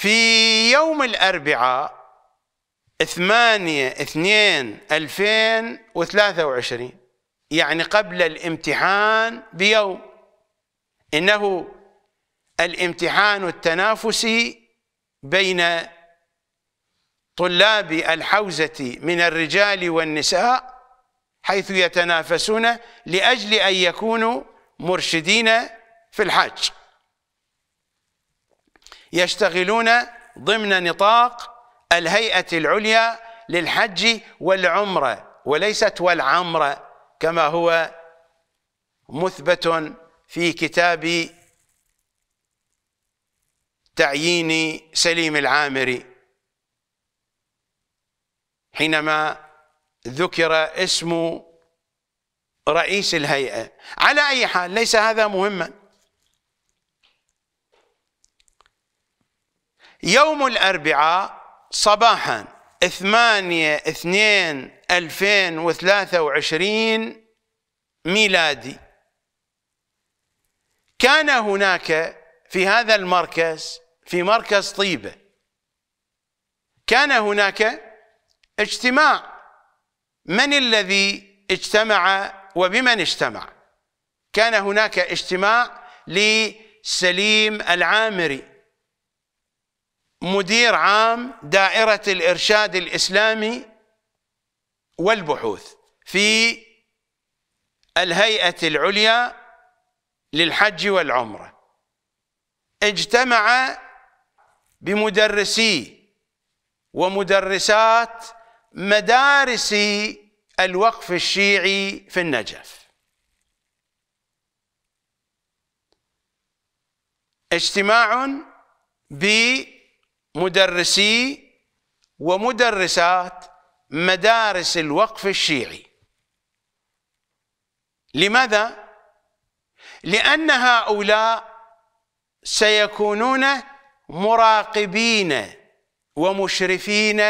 في يوم الأربعاء ثمانية اثنين ألفين وثلاثة وعشرين يعني قبل الامتحان بيوم إنه الامتحان التنافسي بين طلاب الحوزة من الرجال والنساء حيث يتنافسون لأجل أن يكونوا مرشدين في الحج يشتغلون ضمن نطاق الهيئة العليا للحج والعمرة وليست والعمرة كما هو مثبت في كتاب تعيين سليم العامري حينما ذكر اسم رئيس الهيئة على أي حال ليس هذا مهما يوم الأربعاء صباحا ثمانية اثنين ألفين وثلاثة وعشرين ميلادي كان هناك في هذا المركز في مركز طيبة كان هناك اجتماع من الذي اجتمع وبمن اجتمع كان هناك اجتماع لسليم العامري مدير عام دائرة الإرشاد الإسلامي والبحوث في الهيئة العليا للحج والعمرة اجتمع بمدرسي ومدرسات مدارس الوقف الشيعي في النجف اجتماع ب مدرسي ومدرسات مدارس الوقف الشيعي لماذا؟ لأن هؤلاء سيكونون مراقبين ومشرفين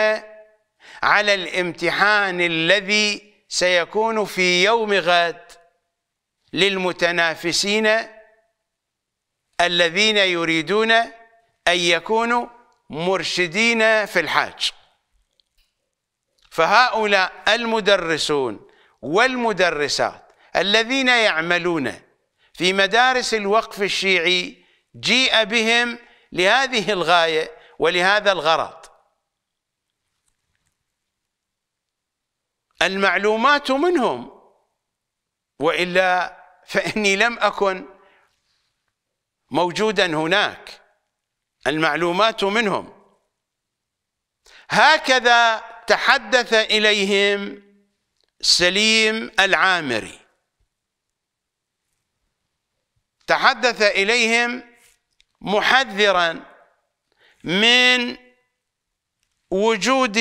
على الامتحان الذي سيكون في يوم غد للمتنافسين الذين يريدون أن يكونوا مرشدين في الحاج فهؤلاء المدرسون والمدرسات الذين يعملون في مدارس الوقف الشيعي جيء بهم لهذه الغاية ولهذا الغرض المعلومات منهم وإلا فإني لم أكن موجودا هناك المعلومات منهم هكذا تحدث إليهم سليم العامري تحدث إليهم محذرا من وجود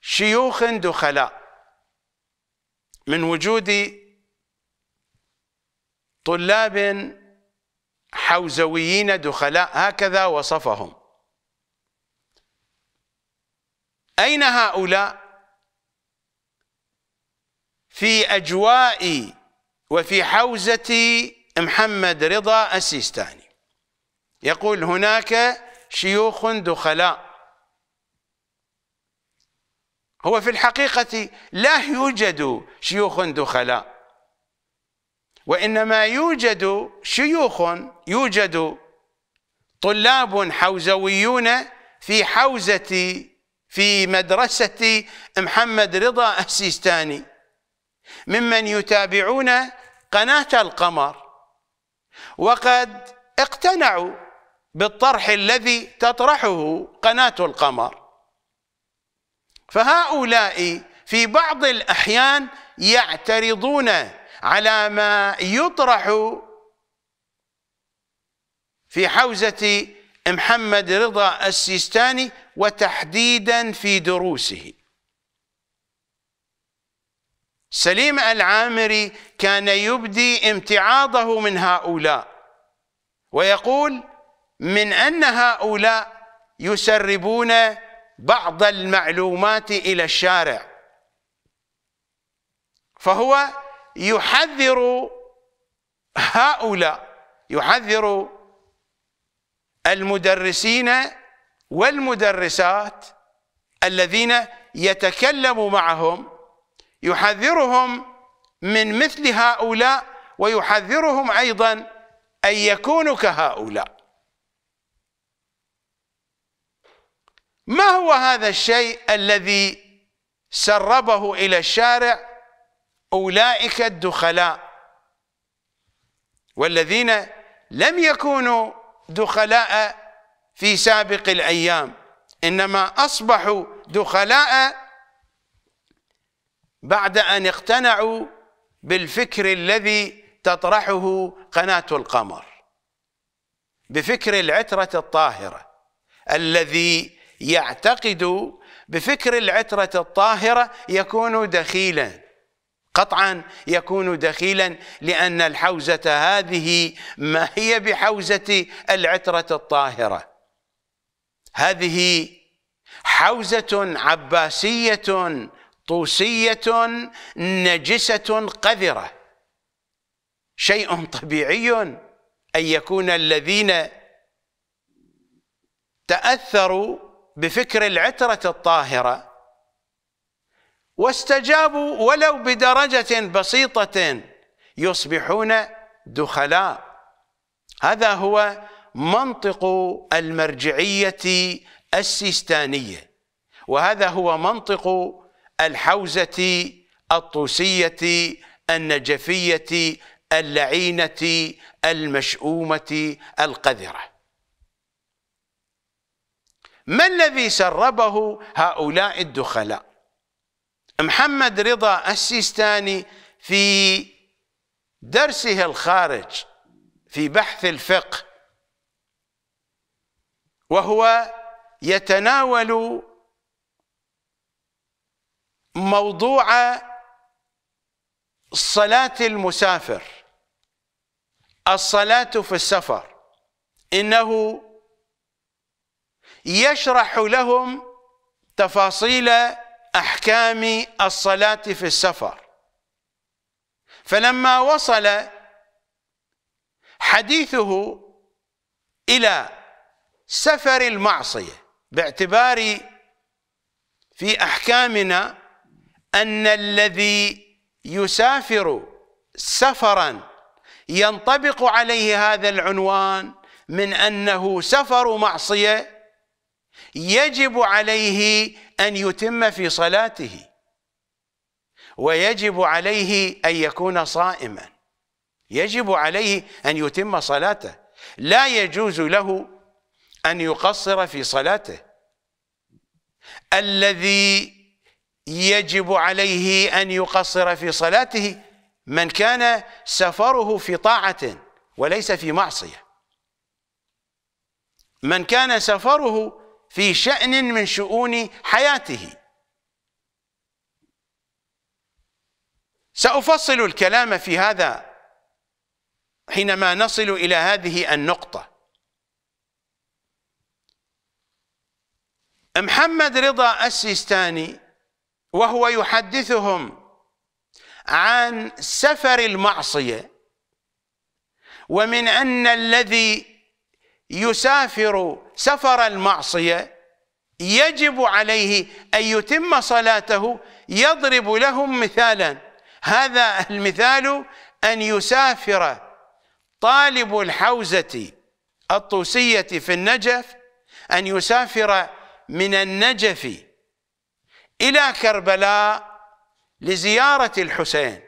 شيوخ دخلاء من وجود طلاب حوزويين دخلاء هكذا وصفهم أين هؤلاء في أجواء وفي حوزة محمد رضا السيستاني يقول هناك شيوخ دخلاء هو في الحقيقة لا يوجد شيوخ دخلاء وإنما يوجد شيوخ يوجد طلاب حوزويون في حوزة في مدرسة محمد رضا السيستاني ممن يتابعون قناة القمر وقد اقتنعوا بالطرح الذي تطرحه قناة القمر فهؤلاء في بعض الأحيان يعترضون على ما يطرح في حوزة محمد رضا السيستاني وتحديدا في دروسه سليم العامري كان يبدي امتعاضه من هؤلاء ويقول من أن هؤلاء يسربون بعض المعلومات إلى الشارع فهو يحذر هؤلاء يحذر المدرسين والمدرسات الذين يتكلم معهم يحذرهم من مثل هؤلاء ويحذرهم أيضا أن يكونوا كهؤلاء ما هو هذا الشيء الذي سربه إلى الشارع أولئك الدخلاء والذين لم يكونوا دخلاء في سابق الأيام إنما أصبحوا دخلاء بعد أن اقتنعوا بالفكر الذي تطرحه قناة القمر بفكر العترة الطاهرة الذي يعتقد بفكر العترة الطاهرة يكون دخيلا قطعا يكون دخيلا لأن الحوزة هذه ما هي بحوزة العترة الطاهرة هذه حوزة عباسية طوسية نجسة قذرة شيء طبيعي أن يكون الذين تأثروا بفكر العترة الطاهرة واستجابوا ولو بدرجة بسيطة يصبحون دخلاء هذا هو منطق المرجعية السيستانية وهذا هو منطق الحوزة الطوسية النجفية اللعينة المشؤومة القذرة ما الذي سربه هؤلاء الدخلاء محمد رضا السيستاني في درسه الخارج في بحث الفقه وهو يتناول موضوع صلاة المسافر الصلاة في السفر إنه يشرح لهم تفاصيل أحكام الصلاة في السفر فلما وصل حديثه إلى سفر المعصية باعتبار في أحكامنا أن الذي يسافر سفرا ينطبق عليه هذا العنوان من أنه سفر معصية يجب عليه أن يتم في صلاته ويجب عليه أن يكون صائما يجب عليه أن يتم صلاته لا يجوز له أن يقصر في صلاته الذي يجب عليه أن يقصر في صلاته من كان سفره في طاعة وليس في معصية من كان سفره في شأن من شؤون حياته سأفصل الكلام في هذا حينما نصل إلى هذه النقطة محمد رضا السيستاني وهو يحدثهم عن سفر المعصية ومن أن الذي يسافر سفر المعصية يجب عليه أن يتم صلاته يضرب لهم مثالا هذا المثال أن يسافر طالب الحوزة الطوسية في النجف أن يسافر من النجف إلى كربلاء لزيارة الحسين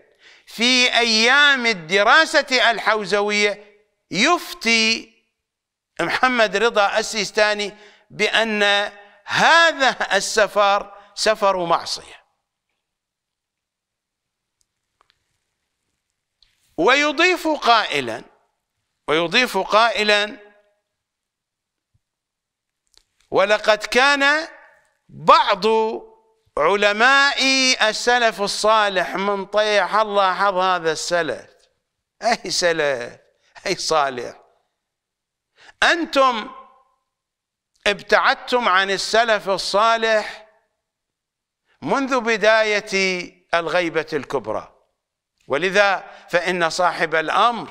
في أيام الدراسة الحوزوية يفتي محمد رضا السيستاني بأن هذا السفر سفر معصية ويضيف قائلا ويضيف قائلا ولقد كان بعض علماء السلف الصالح من طيح الله حظ هذا السلف أي سلف أي صالح أنتم ابتعدتم عن السلف الصالح منذ بداية الغيبة الكبرى ولذا فإن صاحب الأمر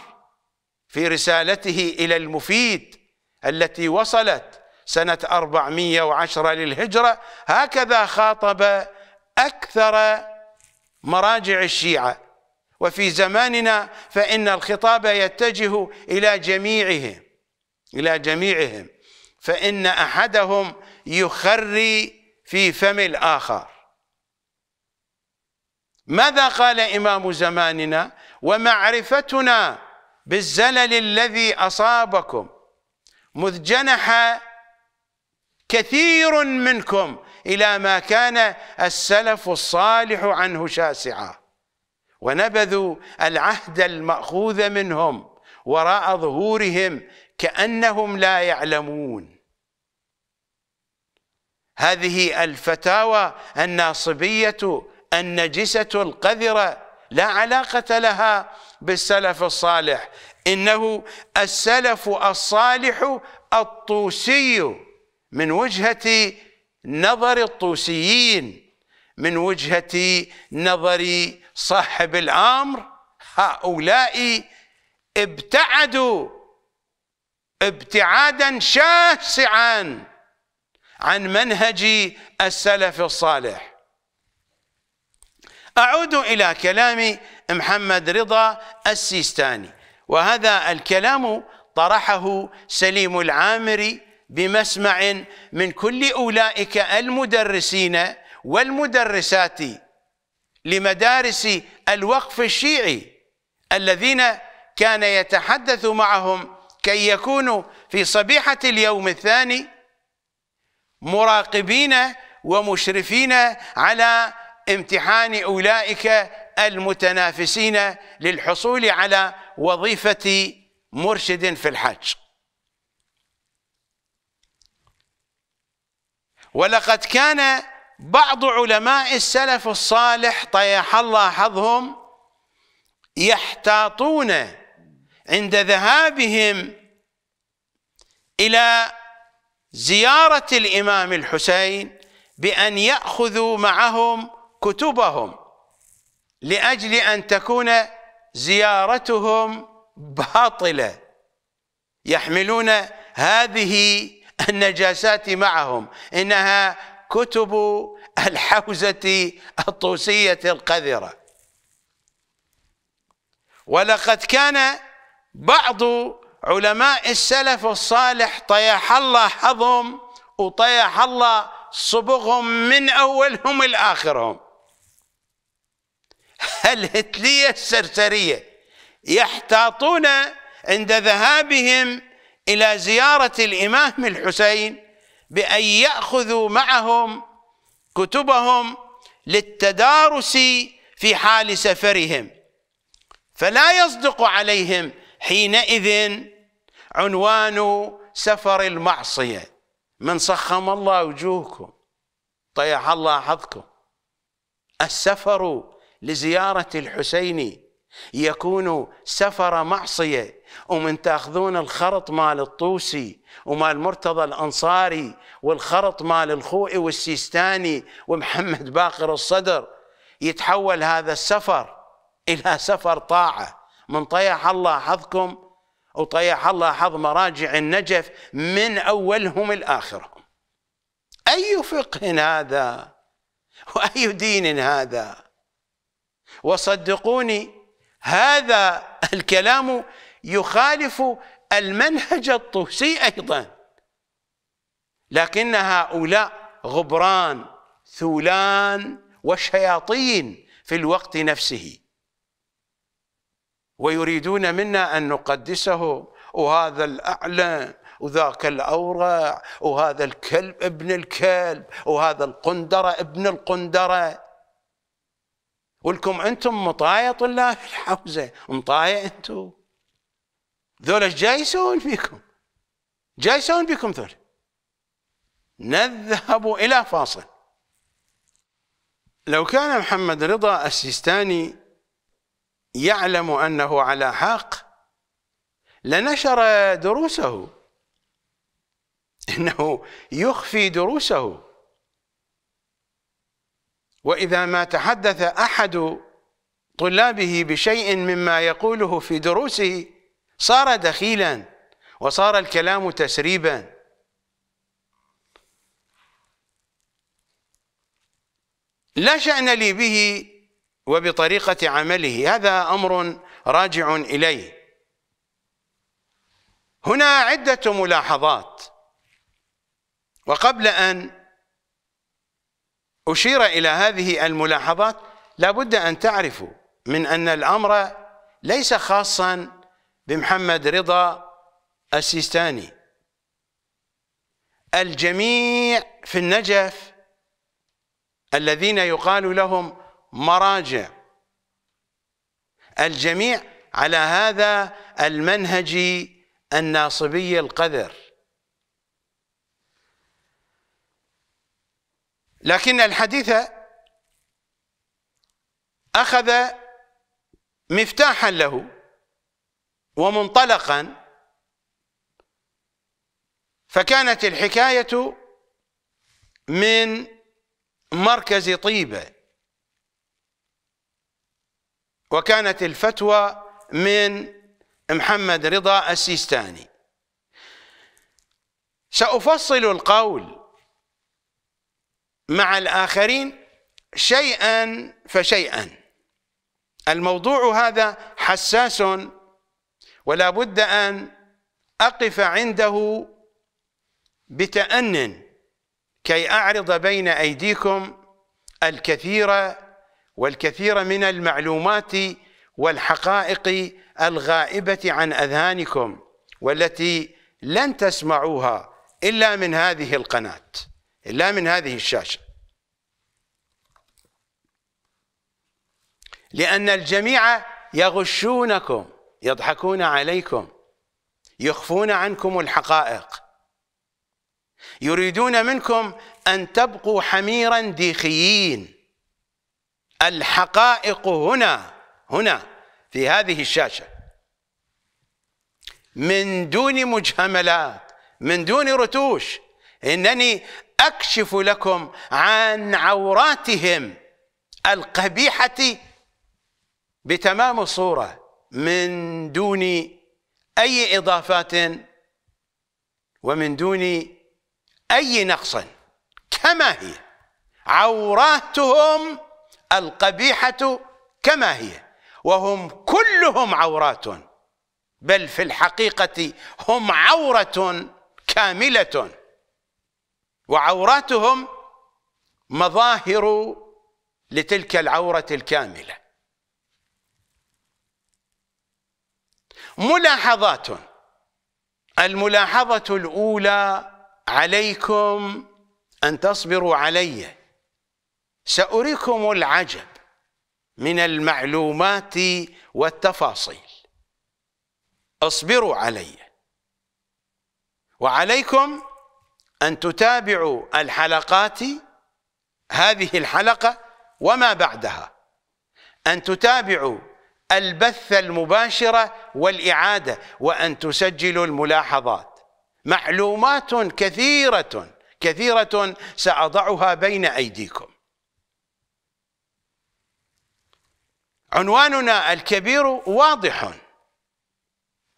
في رسالته إلى المفيد التي وصلت سنة 410 للهجرة هكذا خاطب أكثر مراجع الشيعة وفي زماننا فإن الخطاب يتجه إلى جميعهم إلى جميعهم فإن أحدهم يخري في فم الآخر ماذا قال إمام زماننا ومعرفتنا بالزلل الذي أصابكم مذ جنح كثير منكم إلى ما كان السلف الصالح عنه شاسعا ونبذوا العهد المأخوذ منهم وراء ظهورهم كأنهم لا يعلمون هذه الفتاوى الناصبية النجسة القذرة لا علاقة لها بالسلف الصالح إنه السلف الصالح الطوسي من وجهة نظر الطوسيين من وجهة نظر صاحب الأمر هؤلاء ابتعدوا ابتعادا شاسعا عن منهج السلف الصالح أعود إلى كلام محمد رضا السيستاني وهذا الكلام طرحه سليم العامري بمسمع من كل أولئك المدرسين والمدرسات لمدارس الوقف الشيعي الذين كان يتحدث معهم كي يكونوا في صبيحة اليوم الثاني مراقبين ومشرفين على امتحان أولئك المتنافسين للحصول على وظيفة مرشد في الحج ولقد كان بعض علماء السلف الصالح طيح الله حظهم يحتاطون عند ذهابهم إلى زيارة الإمام الحسين بأن يأخذوا معهم كتبهم لأجل أن تكون زيارتهم باطلة يحملون هذه النجاسات معهم إنها كتب الحوزة الطوسية القذرة ولقد كان بعض علماء السلف الصالح طيح الله حظهم وطيح الله صبغهم من أولهم لآخرهم الهتلية السرسرية يحتاطون عند ذهابهم إلى زيارة الإمام الحسين بأن يأخذوا معهم كتبهم للتدارس في حال سفرهم فلا يصدق عليهم حينئذ عنوان سفر المعصية من صخم الله وجوهكم طيح الله حظكم السفر لزيارة الحسين يكون سفر معصية ومن تأخذون الخرط مال الطوسي ومال مرتضى الأنصاري والخرط مال الخوئي والسيستاني ومحمد باقر الصدر يتحول هذا السفر إلى سفر طاعة من طيح الله حظكم وطيح الله حظ مراجع النجف من أولهم الآخرة أي فقه هذا وأي دين هذا وصدقوني هذا الكلام يخالف المنهج الطوسي أيضا لكن هؤلاء غبران ثولان وشياطين في الوقت نفسه ويريدون منا أن نقدسه وهذا الأعلى وذاك الأورع وهذا الكلب ابن الكلب وهذا القندرة ابن القندرة ولكم أنتم مطايا طلاب الحوزة مطايا أنتم ذولا جايسون فيكم جايسون بكم ذولا نذهب إلى فاصل لو كان محمد رضا السيستاني يعلم أنه على حق لنشر دروسه إنه يخفي دروسه وإذا ما تحدث أحد طلابه بشيء مما يقوله في دروسه صار دخيلا وصار الكلام تسريبا لا شأن لي به وبطريقة عمله هذا أمر راجع إليه هنا عدة ملاحظات وقبل أن أشير إلى هذه الملاحظات لابد أن تعرفوا من أن الأمر ليس خاصا بمحمد رضا السيستاني الجميع في النجف الذين يقال لهم مراجع الجميع على هذا المنهج الناصبي القذر لكن الحديث أخذ مفتاحا له ومنطلقا فكانت الحكاية من مركز طيبه وكانت الفتوى من محمد رضا السيستاني سأفصل القول مع الآخرين شيئا فشيئا الموضوع هذا حساس ولا بد أن أقف عنده بتأن كي أعرض بين أيديكم الكثير والكثير من المعلومات والحقائق الغائبة عن أذهانكم والتي لن تسمعوها إلا من هذه القناة إلا من هذه الشاشة لأن الجميع يغشونكم يضحكون عليكم يخفون عنكم الحقائق يريدون منكم أن تبقوا حميرا ديخيين الحقائق هنا هنا في هذه الشاشة من دون مجاملات من دون رتوش إنني أكشف لكم عن عوراتهم القبيحة بتمام الصورة من دون أي إضافات ومن دون أي نقص كما هي عوراتهم القبيحة كما هي وهم كلهم عورات بل في الحقيقة هم عورة كاملة وعوراتهم مظاهر لتلك العورة الكاملة ملاحظات الملاحظة الأولى عليكم أن تصبروا علي سأريكم العجب من المعلومات والتفاصيل اصبروا علي وعليكم أن تتابعوا الحلقات هذه الحلقة وما بعدها أن تتابعوا البث المباشرة والإعادة وأن تسجلوا الملاحظات معلومات كثيرة كثيرة سأضعها بين أيديكم عنواننا الكبير واضح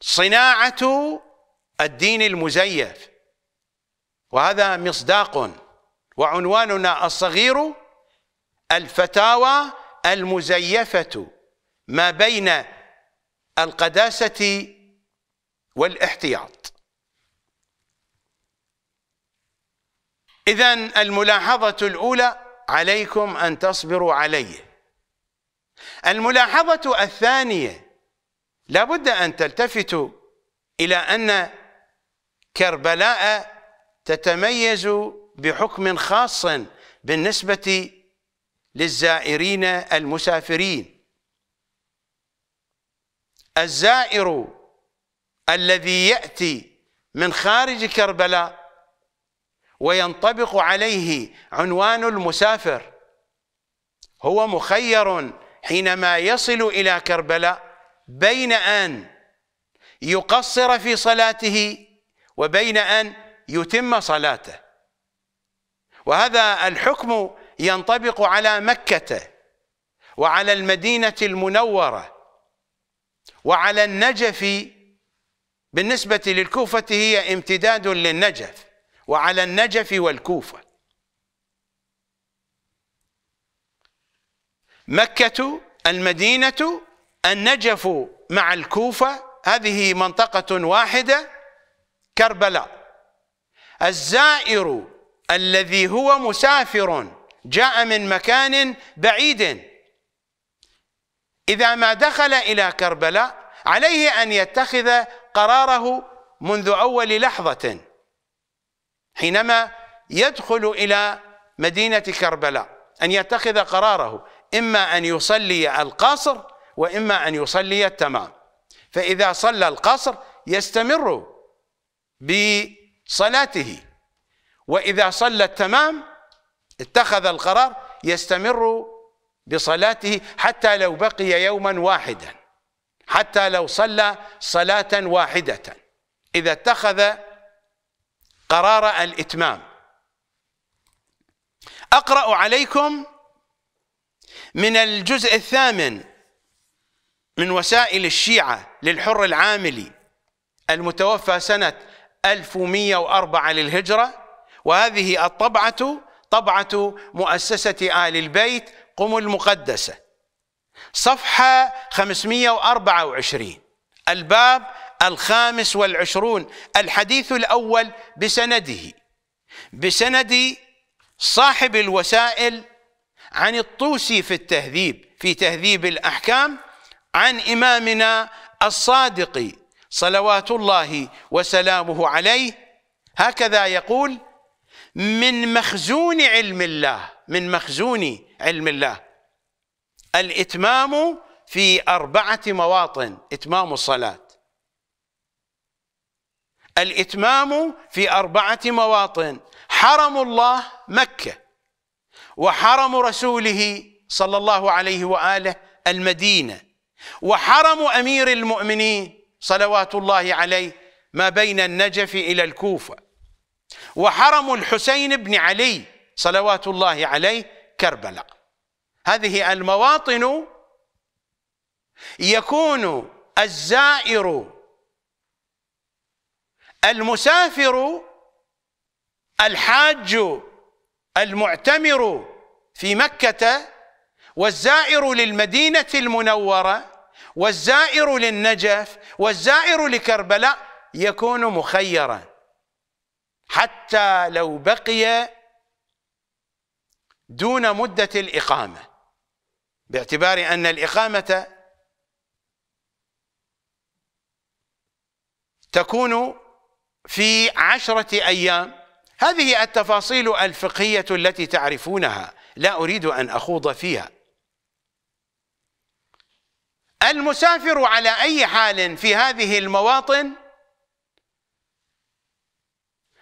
صناعة الدين المزيف وهذا مصداق وعنواننا الصغير الفتاوى المزيفة ما بين القداسة والاحتياط إذا الملاحظة الأولى عليكم أن تصبروا عليه الملاحظة الثانية لابد أن تلتفتوا إلى أن كربلاء تتميز بحكم خاص بالنسبة للزائرين المسافرين الزائر الذي يأتي من خارج كربلاء وينطبق عليه عنوان المسافر هو مخير حينما يصل إلى كربلاء بين أن يقصر في صلاته وبين أن يتم صلاته وهذا الحكم ينطبق على مكة وعلى المدينة المنورة وعلى النجف بالنسبة للكوفة هي امتداد للنجف وعلى النجف والكوفة مكة المدينة النجف مع الكوفة هذه منطقة واحدة كربلاء الزائر الذي هو مسافر جاء من مكان بعيد إذا ما دخل إلى كربلاء عليه أن يتخذ قراره منذ أول لحظة حينما يدخل إلى مدينة كربلاء أن يتخذ قراره إما أن يصلي القصر وإما أن يصلي التمام فإذا صلى القصر يستمر بصلاته وإذا صلى التمام اتخذ القرار يستمر بصلاته حتى لو بقي يوما واحدا حتى لو صلى صلاة واحدة إذا اتخذ قرار الإتمام أقرأ عليكم من الجزء الثامن من وسائل الشيعة للحر العاملي المتوفى سنة 1104 للهجرة وهذه الطبعة طبعة مؤسسة آل البيت قم المقدسة صفحة 524 الباب الخامس والعشرون الحديث الأول بسنده بسند صاحب الوسائل عن الطوسي في التهذيب في تهذيب الأحكام عن إمامنا الصادق صلوات الله وسلامه عليه هكذا يقول من مخزون علم الله من مخزون علم الله الإتمام في أربعة مواطن إتمام الصلاة الإتمام في أربعة مواطن حرم الله مكة وحرم رسوله صلى الله عليه واله المدينه وحرم امير المؤمنين صلوات الله عليه ما بين النجف الى الكوفه وحرم الحسين بن علي صلوات الله عليه كربلاء هذه المواطن يكون الزائر المسافر الحاج المعتمر في مكة والزائر للمدينة المنورة والزائر للنجف والزائر لكربلاء يكون مخيرا حتى لو بقي دون مدة الإقامة باعتبار أن الإقامة تكون في عشرة أيام هذه التفاصيل الفقهية التي تعرفونها لا أريد أن أخوض فيها المسافر على أي حال في هذه المواطن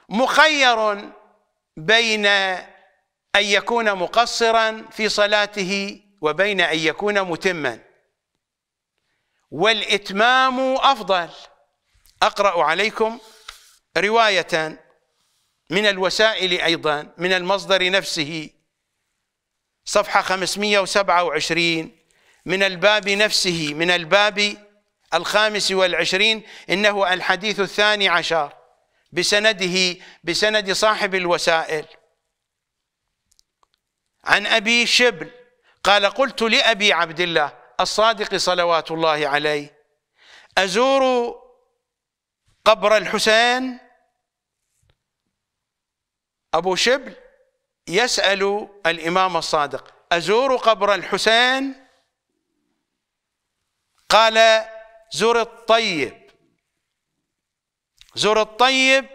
مخير بين أن يكون مقصرا في صلاته وبين أن يكون متما والإتمام أفضل أقرأ عليكم رواية من الوسائل أيضا من المصدر نفسه صفحة 527 من الباب نفسه من الباب الخامس والعشرين إنه الحديث الثاني عشر بسنده بسند صاحب الوسائل عن أبي شبل قال قلت لأبي عبد الله الصادق صلوات الله عليه أزور قبر الحسين أبو شبل يسأل الإمام الصادق أزور قبر الحسين قال زر الطيب زر الطيب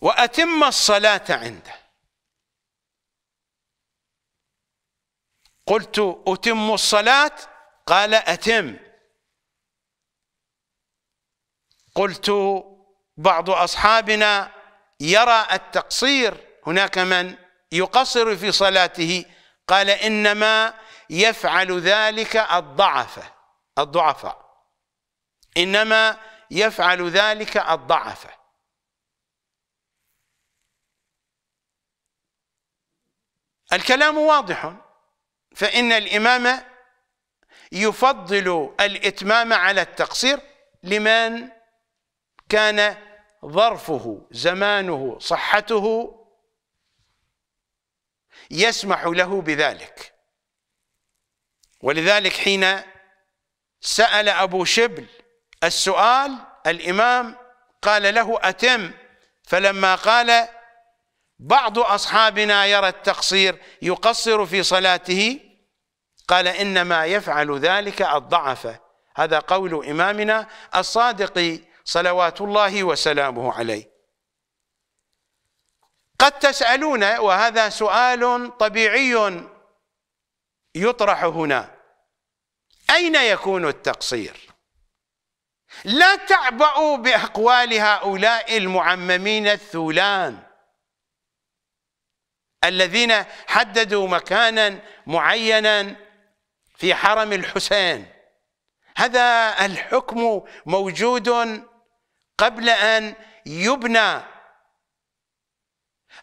وأتم الصلاة عنده قلت أتم الصلاة قال أتم قلت بعض أصحابنا يرى التقصير هناك من يقصر في صلاته قال إنما يفعل ذلك الضعفة الضعفاء إنما يفعل ذلك الضعفة الكلام واضح فإن الإمام يفضل الإتمام على التقصير لمن كان ظرفه زمانه صحته يسمح له بذلك ولذلك حين سأل أبو شبل السؤال الإمام قال له أتم فلما قال بعض أصحابنا يرى التقصير يقصر في صلاته قال إنما يفعل ذلك الضعف هذا قول إمامنا الصادق صلوات الله وسلامه عليه قد تسألون وهذا سؤال طبيعي يطرح هنا أين يكون التقصير لا تعبأوا بأقوال هؤلاء المعممين الثولان الذين حددوا مكانا معينا في حرم الحسين هذا الحكم موجود قبل أن يبنى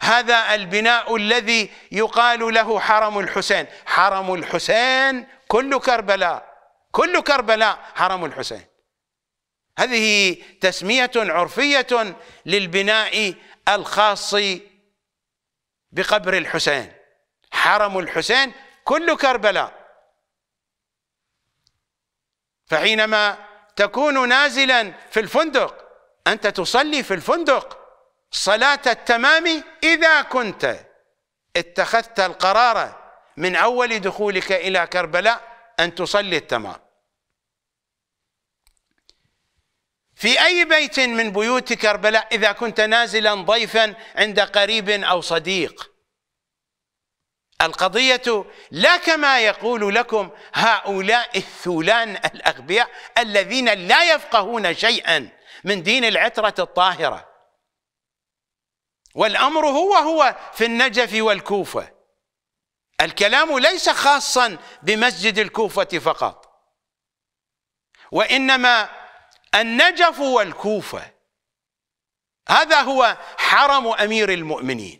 هذا البناء الذي يقال له حرم الحسين حرم الحسين كل كربلاء كل كربلاء حرم الحسين هذه تسمية عرفية للبناء الخاص بقبر الحسين حرم الحسين كل كربلاء فحينما تكون نازلا في الفندق أنت تصلي في الفندق صلاة التمام إذا كنت اتخذت القرار من أول دخولك إلى كربلاء أن تصلي التمام في أي بيت من بيوت كربلاء إذا كنت نازلا ضيفا عند قريب أو صديق القضية لا كما يقول لكم هؤلاء الثولان الأغبياء الذين لا يفقهون شيئا من دين العترة الطاهرة والأمر هو هو في النجف والكوفة الكلام ليس خاصا بمسجد الكوفة فقط وإنما النجف والكوفة هذا هو حرم أمير المؤمنين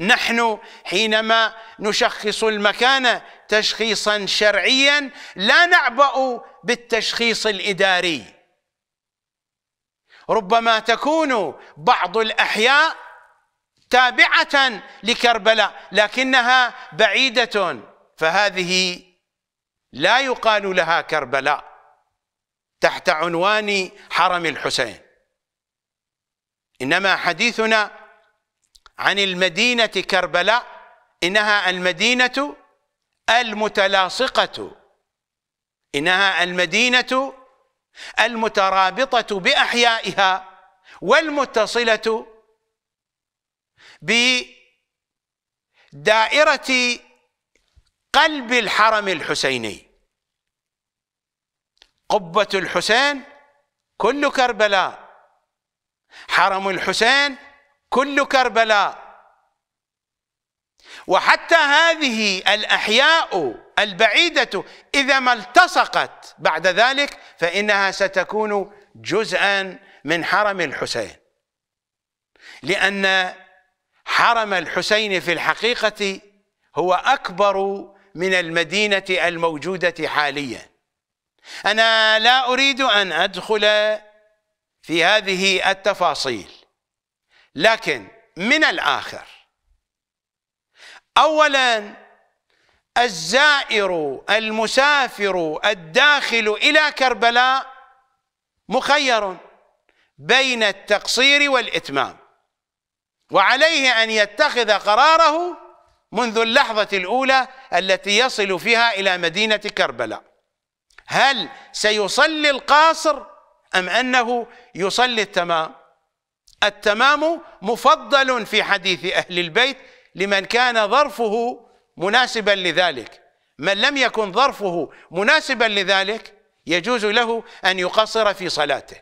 نحن حينما نشخص المكان تشخيصا شرعيا لا نعبأ بالتشخيص الاداري ربما تكون بعض الاحياء تابعه لكربلاء لكنها بعيده فهذه لا يقال لها كربلاء تحت عنوان حرم الحسين انما حديثنا عن المدينة كربلاء إنها المدينة المتلاصقة إنها المدينة المترابطة بأحيائها والمتصلة بدائرة قلب الحرم الحسيني قبة الحسين كل كربلاء حرم الحسين كل كربلاء وحتى هذه الأحياء البعيدة إذا ما التصقت بعد ذلك فإنها ستكون جزءا من حرم الحسين لأن حرم الحسين في الحقيقة هو أكبر من المدينة الموجودة حاليا أنا لا أريد أن أدخل في هذه التفاصيل لكن من الآخر أولا الزائر المسافر الداخل إلى كربلاء مخير بين التقصير والإتمام وعليه أن يتخذ قراره منذ اللحظة الأولى التي يصل فيها إلى مدينة كربلاء هل سيصلي القاصر أم أنه يصلي التمام التمام مفضل في حديث أهل البيت لمن كان ظرفه مناسبا لذلك من لم يكن ظرفه مناسبا لذلك يجوز له أن يقصر في صلاته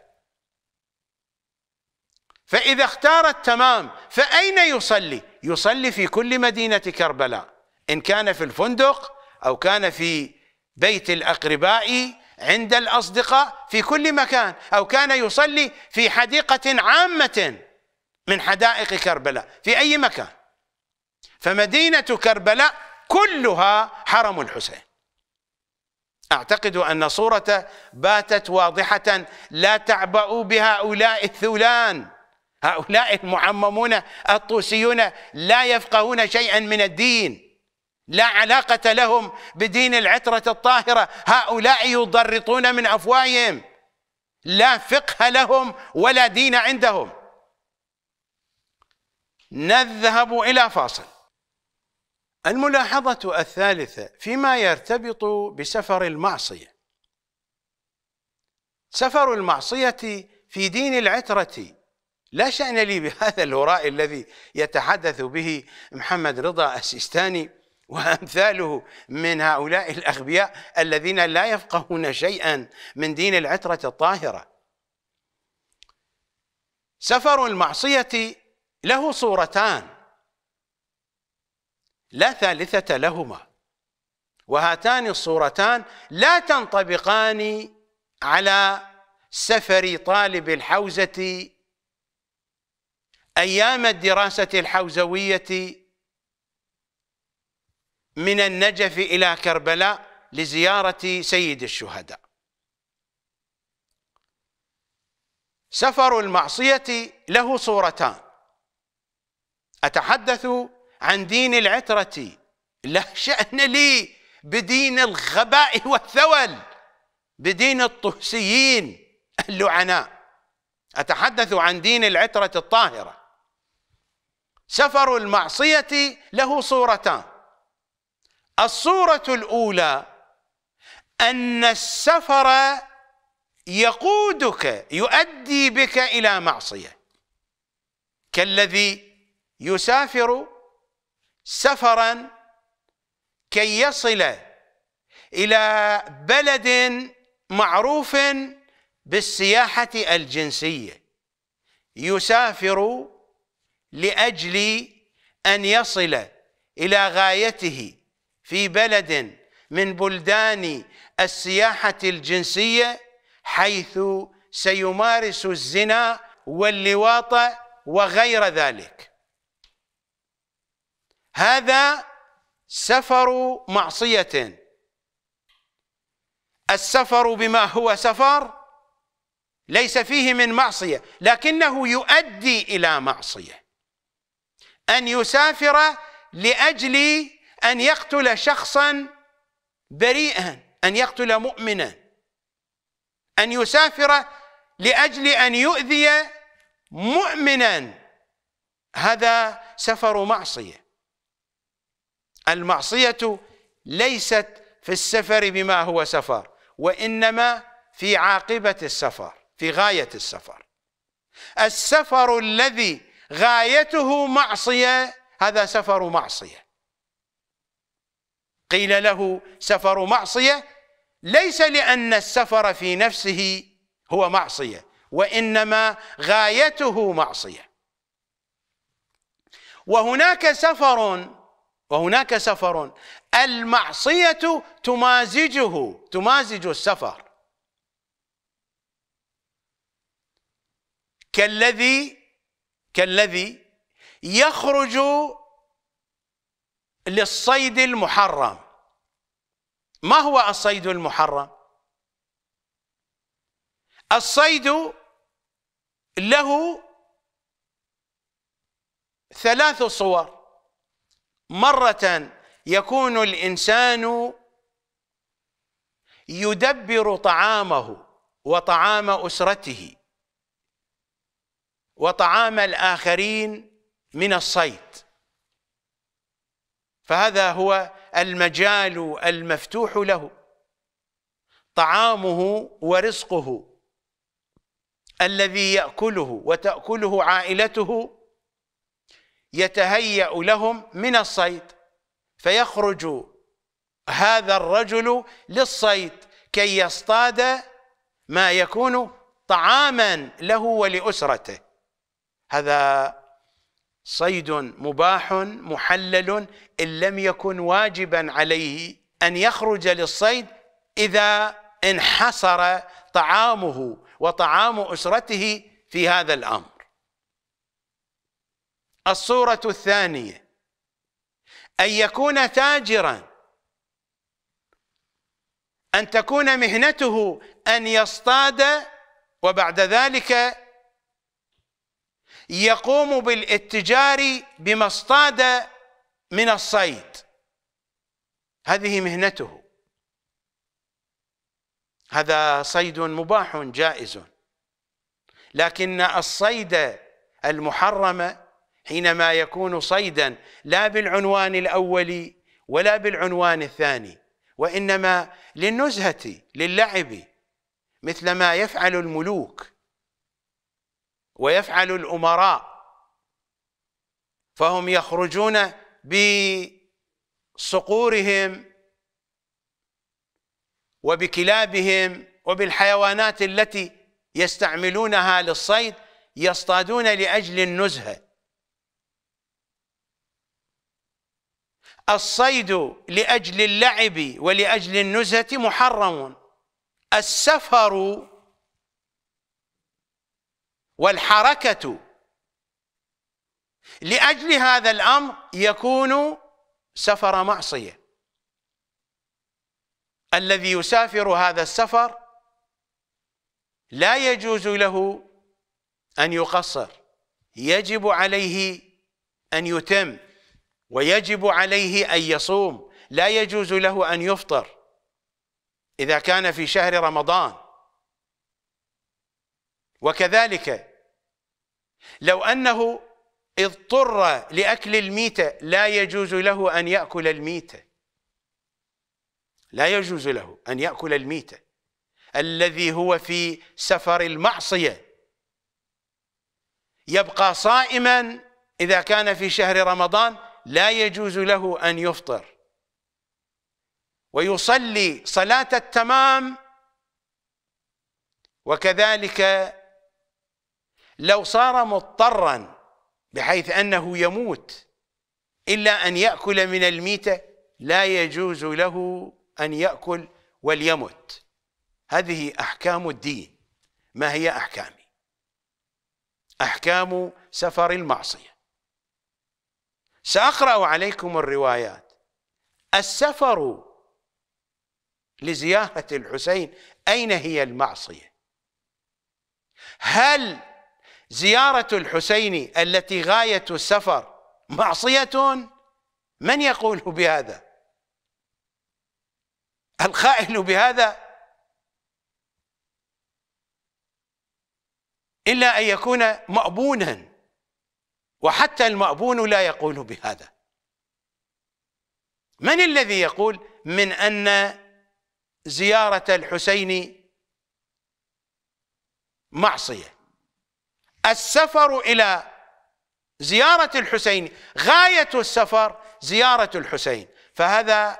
فإذا اختار التمام فأين يصلي؟ يصلي في كل مدينة كربلاء إن كان في الفندق أو كان في بيت الأقرباء عند الأصدقاء في كل مكان أو كان يصلي في حديقة عامة من حدائق كربلاء في أي مكان فمدينة كربلاء كلها حرم الحسين أعتقد أن صورة باتت واضحة لا تعبأ بهؤلاء الثولان هؤلاء المعممون الطوسيون لا يفقهون شيئا من الدين لا علاقة لهم بدين العترة الطاهرة هؤلاء يضرطون من أفواههم لا فقه لهم ولا دين عندهم نذهب إلى فاصل الملاحظة الثالثة فيما يرتبط بسفر المعصية سفر المعصية في دين العترة لا شأن لي بهذا الهراء الذي يتحدث به محمد رضا السيستاني وامثاله من هؤلاء الاغبياء الذين لا يفقهون شيئا من دين العتره الطاهره سفر المعصيه له صورتان لا ثالثه لهما وهاتان الصورتان لا تنطبقان على سفر طالب الحوزه ايام الدراسه الحوزويه من النجف إلى كربلاء لزيارة سيد الشهداء سفر المعصية له صورتان أتحدث عن دين العترة لا شأن لي بدين الغباء والثول بدين الطهسيين اللعناء أتحدث عن دين العترة الطاهرة سفر المعصية له صورتان الصورة الأولى أن السفر يقودك يؤدي بك إلى معصية كالذي يسافر سفرا كي يصل إلى بلد معروف بالسياحة الجنسية يسافر لأجل أن يصل إلى غايته في بلد من بلدان السياحة الجنسية حيث سيمارس الزنا واللواطة وغير ذلك هذا سفر معصية السفر بما هو سفر ليس فيه من معصية لكنه يؤدي إلى معصية أن يسافر لأجل أن يقتل شخصا بريئا أن يقتل مؤمنا أن يسافر لأجل أن يؤذي مؤمنا هذا سفر معصية المعصية ليست في السفر بما هو سفر وإنما في عاقبة السفر في غاية السفر السفر الذي غايته معصية هذا سفر معصية قيل له سفر معصية ليس لأن السفر في نفسه هو معصية وإنما غايته معصية وهناك سفر وهناك سفر المعصية تمازجه تمازج السفر كالذي كالذي يخرج للصيد المحرم ما هو الصيد المحرم الصيد له ثلاث صور مرة يكون الإنسان يدبر طعامه وطعام أسرته وطعام الآخرين من الصيد فهذا هو المجال المفتوح له طعامه ورزقه الذي ياكله وتاكله عائلته يتهيا لهم من الصيد فيخرج هذا الرجل للصيد كي يصطاد ما يكون طعاما له ولاسرته هذا صيد مباح محلل إن لم يكن واجبا عليه أن يخرج للصيد إذا انحصر طعامه وطعام أسرته في هذا الأمر الصورة الثانية أن يكون تاجرا أن تكون مهنته أن يصطاد وبعد ذلك يقوم بالاتجار بما اصطاد من الصيد هذه مهنته هذا صيد مباح جائز لكن الصيد المحرم حينما يكون صيدا لا بالعنوان الأول ولا بالعنوان الثاني وإنما للنزهة للعب مثل ما يفعل الملوك ويفعل الأمراء فهم يخرجون بصقورهم وبكلابهم وبالحيوانات التي يستعملونها للصيد يصطادون لأجل النزهة الصيد لأجل اللعب ولأجل النزهة محرم السفر والحركة لأجل هذا الأمر يكون سفر معصية الذي يسافر هذا السفر لا يجوز له أن يقصر يجب عليه أن يتم ويجب عليه أن يصوم لا يجوز له أن يفطر إذا كان في شهر رمضان وكذلك لو أنه اضطر لأكل الميتة لا يجوز له أن يأكل الميتة لا يجوز له أن يأكل الميتة الذي هو في سفر المعصية يبقى صائما إذا كان في شهر رمضان لا يجوز له أن يفطر ويصلي صلاة التمام وكذلك لو صار مضطرا بحيث أنه يموت إلا أن يأكل من الميتة لا يجوز له أن يأكل وليمت هذه أحكام الدين ما هي أحكامي أحكام سفر المعصية سأقرأ عليكم الروايات السفر لزيارة الحسين أين هي المعصية هل زيارة الحسين التي غاية السفر معصية من يقول بهذا الخائن بهذا إلا أن يكون مأبونا وحتى المأبون لا يقول بهذا من الذي يقول من أن زيارة الحسين معصية السفر إلى زيارة الحسين غاية السفر زيارة الحسين فهذا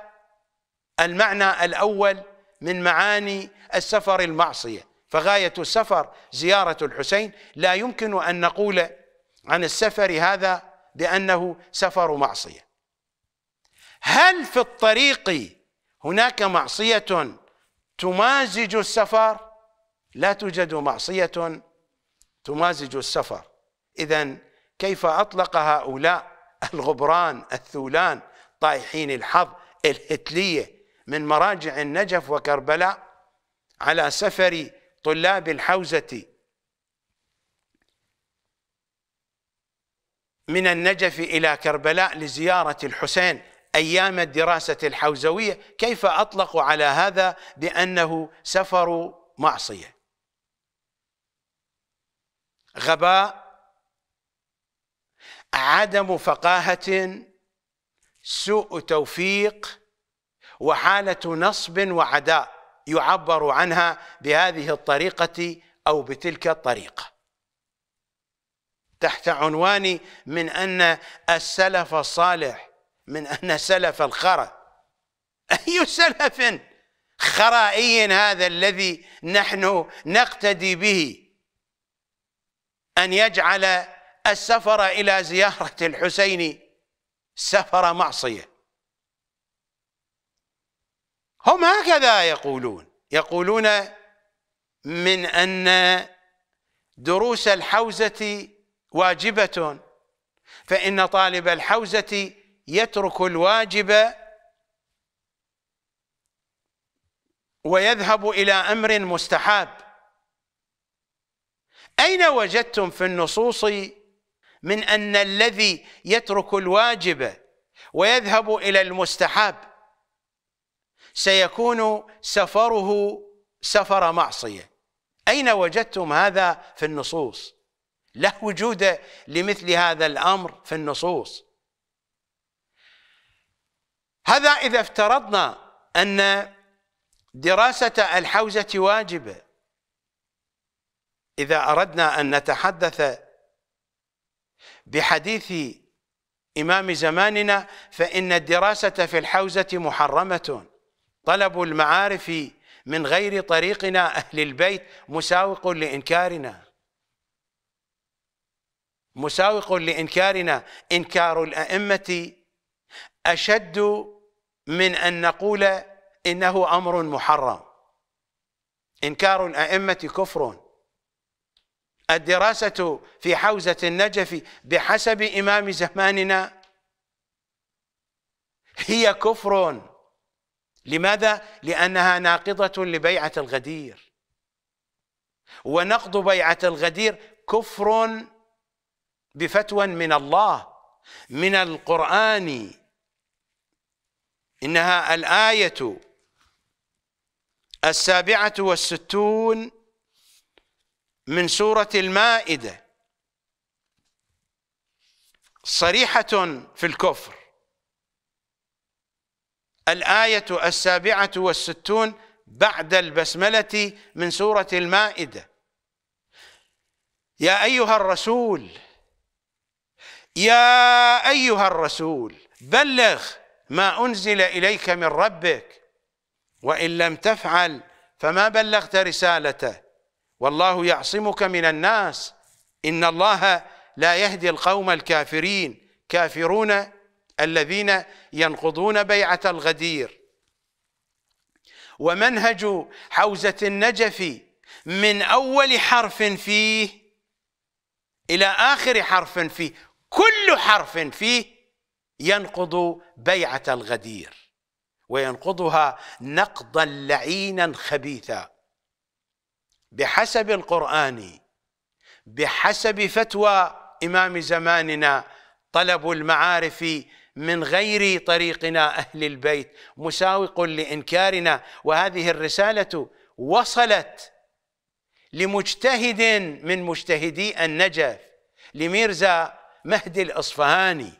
المعنى الأول من معاني السفر المعصية فغاية السفر زيارة الحسين لا يمكن أن نقول عن السفر هذا بأنه سفر معصية هل في الطريق هناك معصية تمازج السفر لا توجد معصية تمازج السفر إذا كيف أطلق هؤلاء الغبران الثولان طايحين الحظ الهتلية من مراجع النجف وكربلاء على سفر طلاب الحوزة من النجف إلى كربلاء لزيارة الحسين أيام الدراسة الحوزوية كيف أطلقوا على هذا بأنه سفر معصية غباء عدم فقاهة سوء توفيق وحالة نصب وعداء يعبر عنها بهذه الطريقة أو بتلك الطريقة تحت عنوان من أن السلف الصالح من أن سلف الخرى أي سلف خرائي هذا الذي نحن نقتدي به أن يجعل السفر إلى زيارة الحسين سفر معصية هم هكذا يقولون يقولون من أن دروس الحوزة واجبة فإن طالب الحوزة يترك الواجب ويذهب إلى أمر مستحاب أين وجدتم في النصوص من أن الذي يترك الواجب ويذهب إلى المستحب سيكون سفره سفر معصية أين وجدتم هذا في النصوص لا وجود لمثل هذا الأمر في النصوص هذا إذا افترضنا أن دراسة الحوزة واجبة إذا أردنا أن نتحدث بحديث إمام زماننا فإن الدراسة في الحوزة محرمة طلب المعارف من غير طريقنا أهل البيت مساوق لإنكارنا مساوق لإنكارنا إنكار الأئمة أشد من أن نقول إنه أمر محرم إنكار الأئمة كفر الدراسة في حوزة النجف بحسب إمام زماننا هي كفر لماذا؟ لأنها ناقضة لبيعة الغدير ونقض بيعة الغدير كفر بفتوى من الله من القرآن إنها الآية السابعة والستون من سورة المائدة صريحة في الكفر الآية السابعة والستون بعد البسملة من سورة المائدة يا أيها الرسول يا أيها الرسول بلغ ما أنزل إليك من ربك وإن لم تفعل فما بلغت رسالته والله يعصمك من الناس إن الله لا يهدي القوم الكافرين كافرون الذين ينقضون بيعة الغدير ومنهج حوزة النجف من أول حرف فيه إلى آخر حرف فيه كل حرف فيه ينقض بيعة الغدير وينقضها نقضا لعينا خبيثا بحسب القرآن بحسب فتوى إمام زماننا طلب المعارف من غير طريقنا أهل البيت مساوق لإنكارنا وهذه الرسالة وصلت لمجتهد من مجتهدي النجف لميرزا مهدي الأصفهاني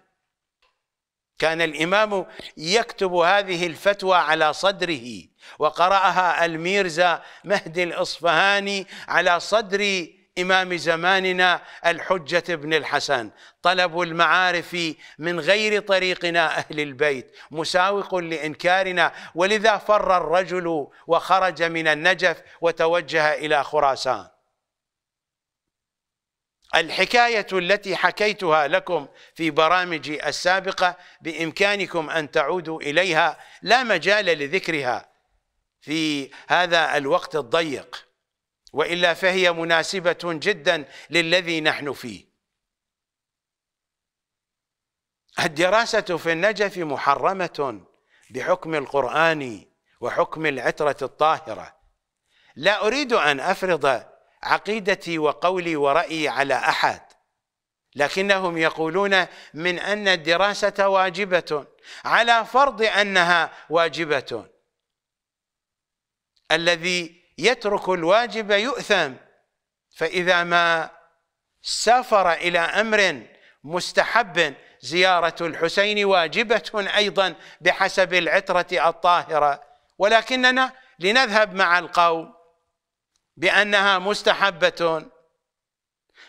كان الإمام يكتب هذه الفتوى على صدره وقرأها الميرزا مهدي الإصفهاني على صدر إمام زماننا الحجة بن الحسن طلب المعارف من غير طريقنا أهل البيت مساوق لإنكارنا ولذا فر الرجل وخرج من النجف وتوجه إلى خراسان الحكاية التي حكيتها لكم في برامجي السابقة بإمكانكم أن تعودوا إليها لا مجال لذكرها في هذا الوقت الضيق والا فهي مناسبه جدا للذي نحن فيه الدراسه في النجف محرمه بحكم القران وحكم العتره الطاهره لا اريد ان افرض عقيدتي وقولي ورايي على احد لكنهم يقولون من ان الدراسه واجبه على فرض انها واجبه الذي يترك الواجب يؤثم فإذا ما سافر إلى أمر مستحب زيارة الحسين واجبة أيضا بحسب العترة الطاهرة ولكننا لنذهب مع القوم بأنها مستحبة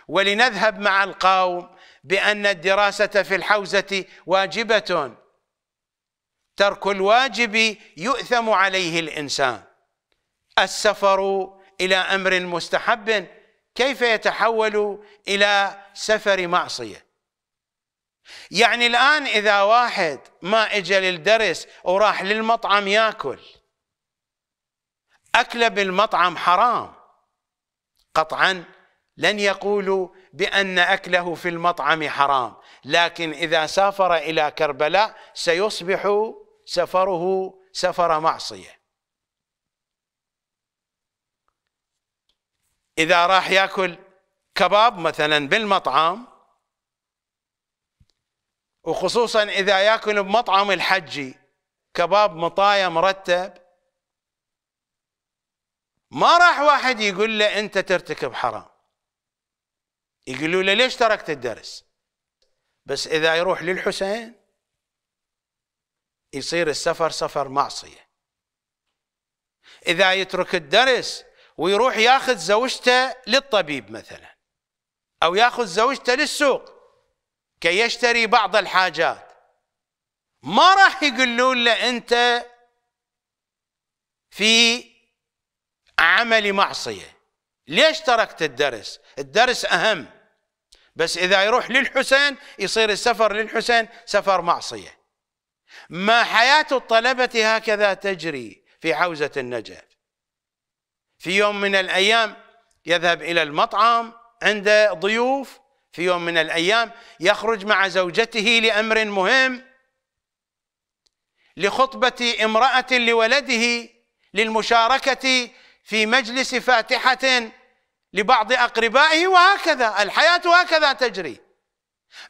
ولنذهب مع القوم بأن الدراسة في الحوزة واجبة ترك الواجب يؤثم عليه الإنسان السفر إلى أمر مستحب كيف يتحول إلى سفر معصية يعني الآن إذا واحد ما إجا للدرس وراح للمطعم يأكل أكل بالمطعم حرام قطعا لن يقولوا بأن أكله في المطعم حرام لكن إذا سافر إلى كربلاء سيصبح سفره سفر معصيه إذا راح ياكل كباب مثلا بالمطعم وخصوصا إذا ياكل بمطعم الحجي كباب مطايا مرتب ما راح واحد يقول له أنت ترتكب حرام يقولوا له ليش تركت الدرس بس إذا يروح للحسين يصير السفر سفر معصية إذا يترك الدرس ويروح ياخذ زوجته للطبيب مثلا او ياخذ زوجته للسوق كي يشتري بعض الحاجات ما راح يقولون له انت في عمل معصيه ليش تركت الدرس الدرس اهم بس اذا يروح للحسين يصير السفر للحسين سفر معصيه ما حياه الطلبه هكذا تجري في حوزه النجف في يوم من الايام يذهب الى المطعم عند ضيوف في يوم من الايام يخرج مع زوجته لامر مهم لخطبه امراه لولده للمشاركه في مجلس فاتحه لبعض اقربائه وهكذا الحياه هكذا تجري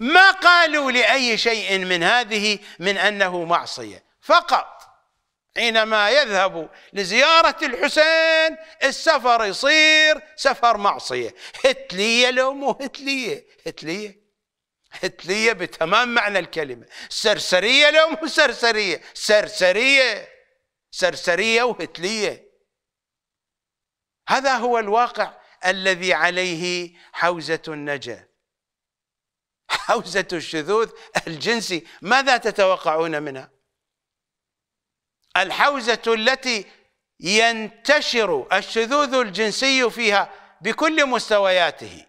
ما قالوا لاي شيء من هذه من انه معصيه فقط حينما يذهب لزيارة الحسين السفر يصير سفر معصية هتلية لو مو هتلية هتلية هتلية بتمام معنى الكلمة سرسرية لو مو سرسرية سرسرية سرسرية وهتلية هذا هو الواقع الذي عليه حوزة النجا حوزة الشذوذ الجنسي ماذا تتوقعون منها الحوزة التي ينتشر الشذوذ الجنسي فيها بكل مستوياته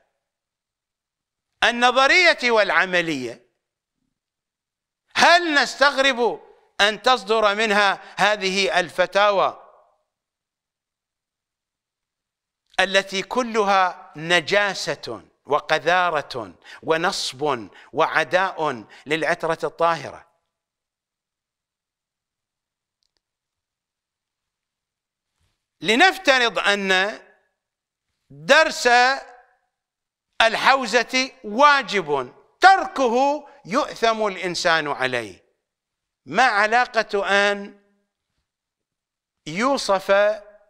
النظرية والعملية هل نستغرب أن تصدر منها هذه الفتاوى التي كلها نجاسة وقذارة ونصب وعداء للعترة الطاهرة لنفترض أن درس الحوزة واجب تركه يؤثم الإنسان عليه ما علاقة أن يوصف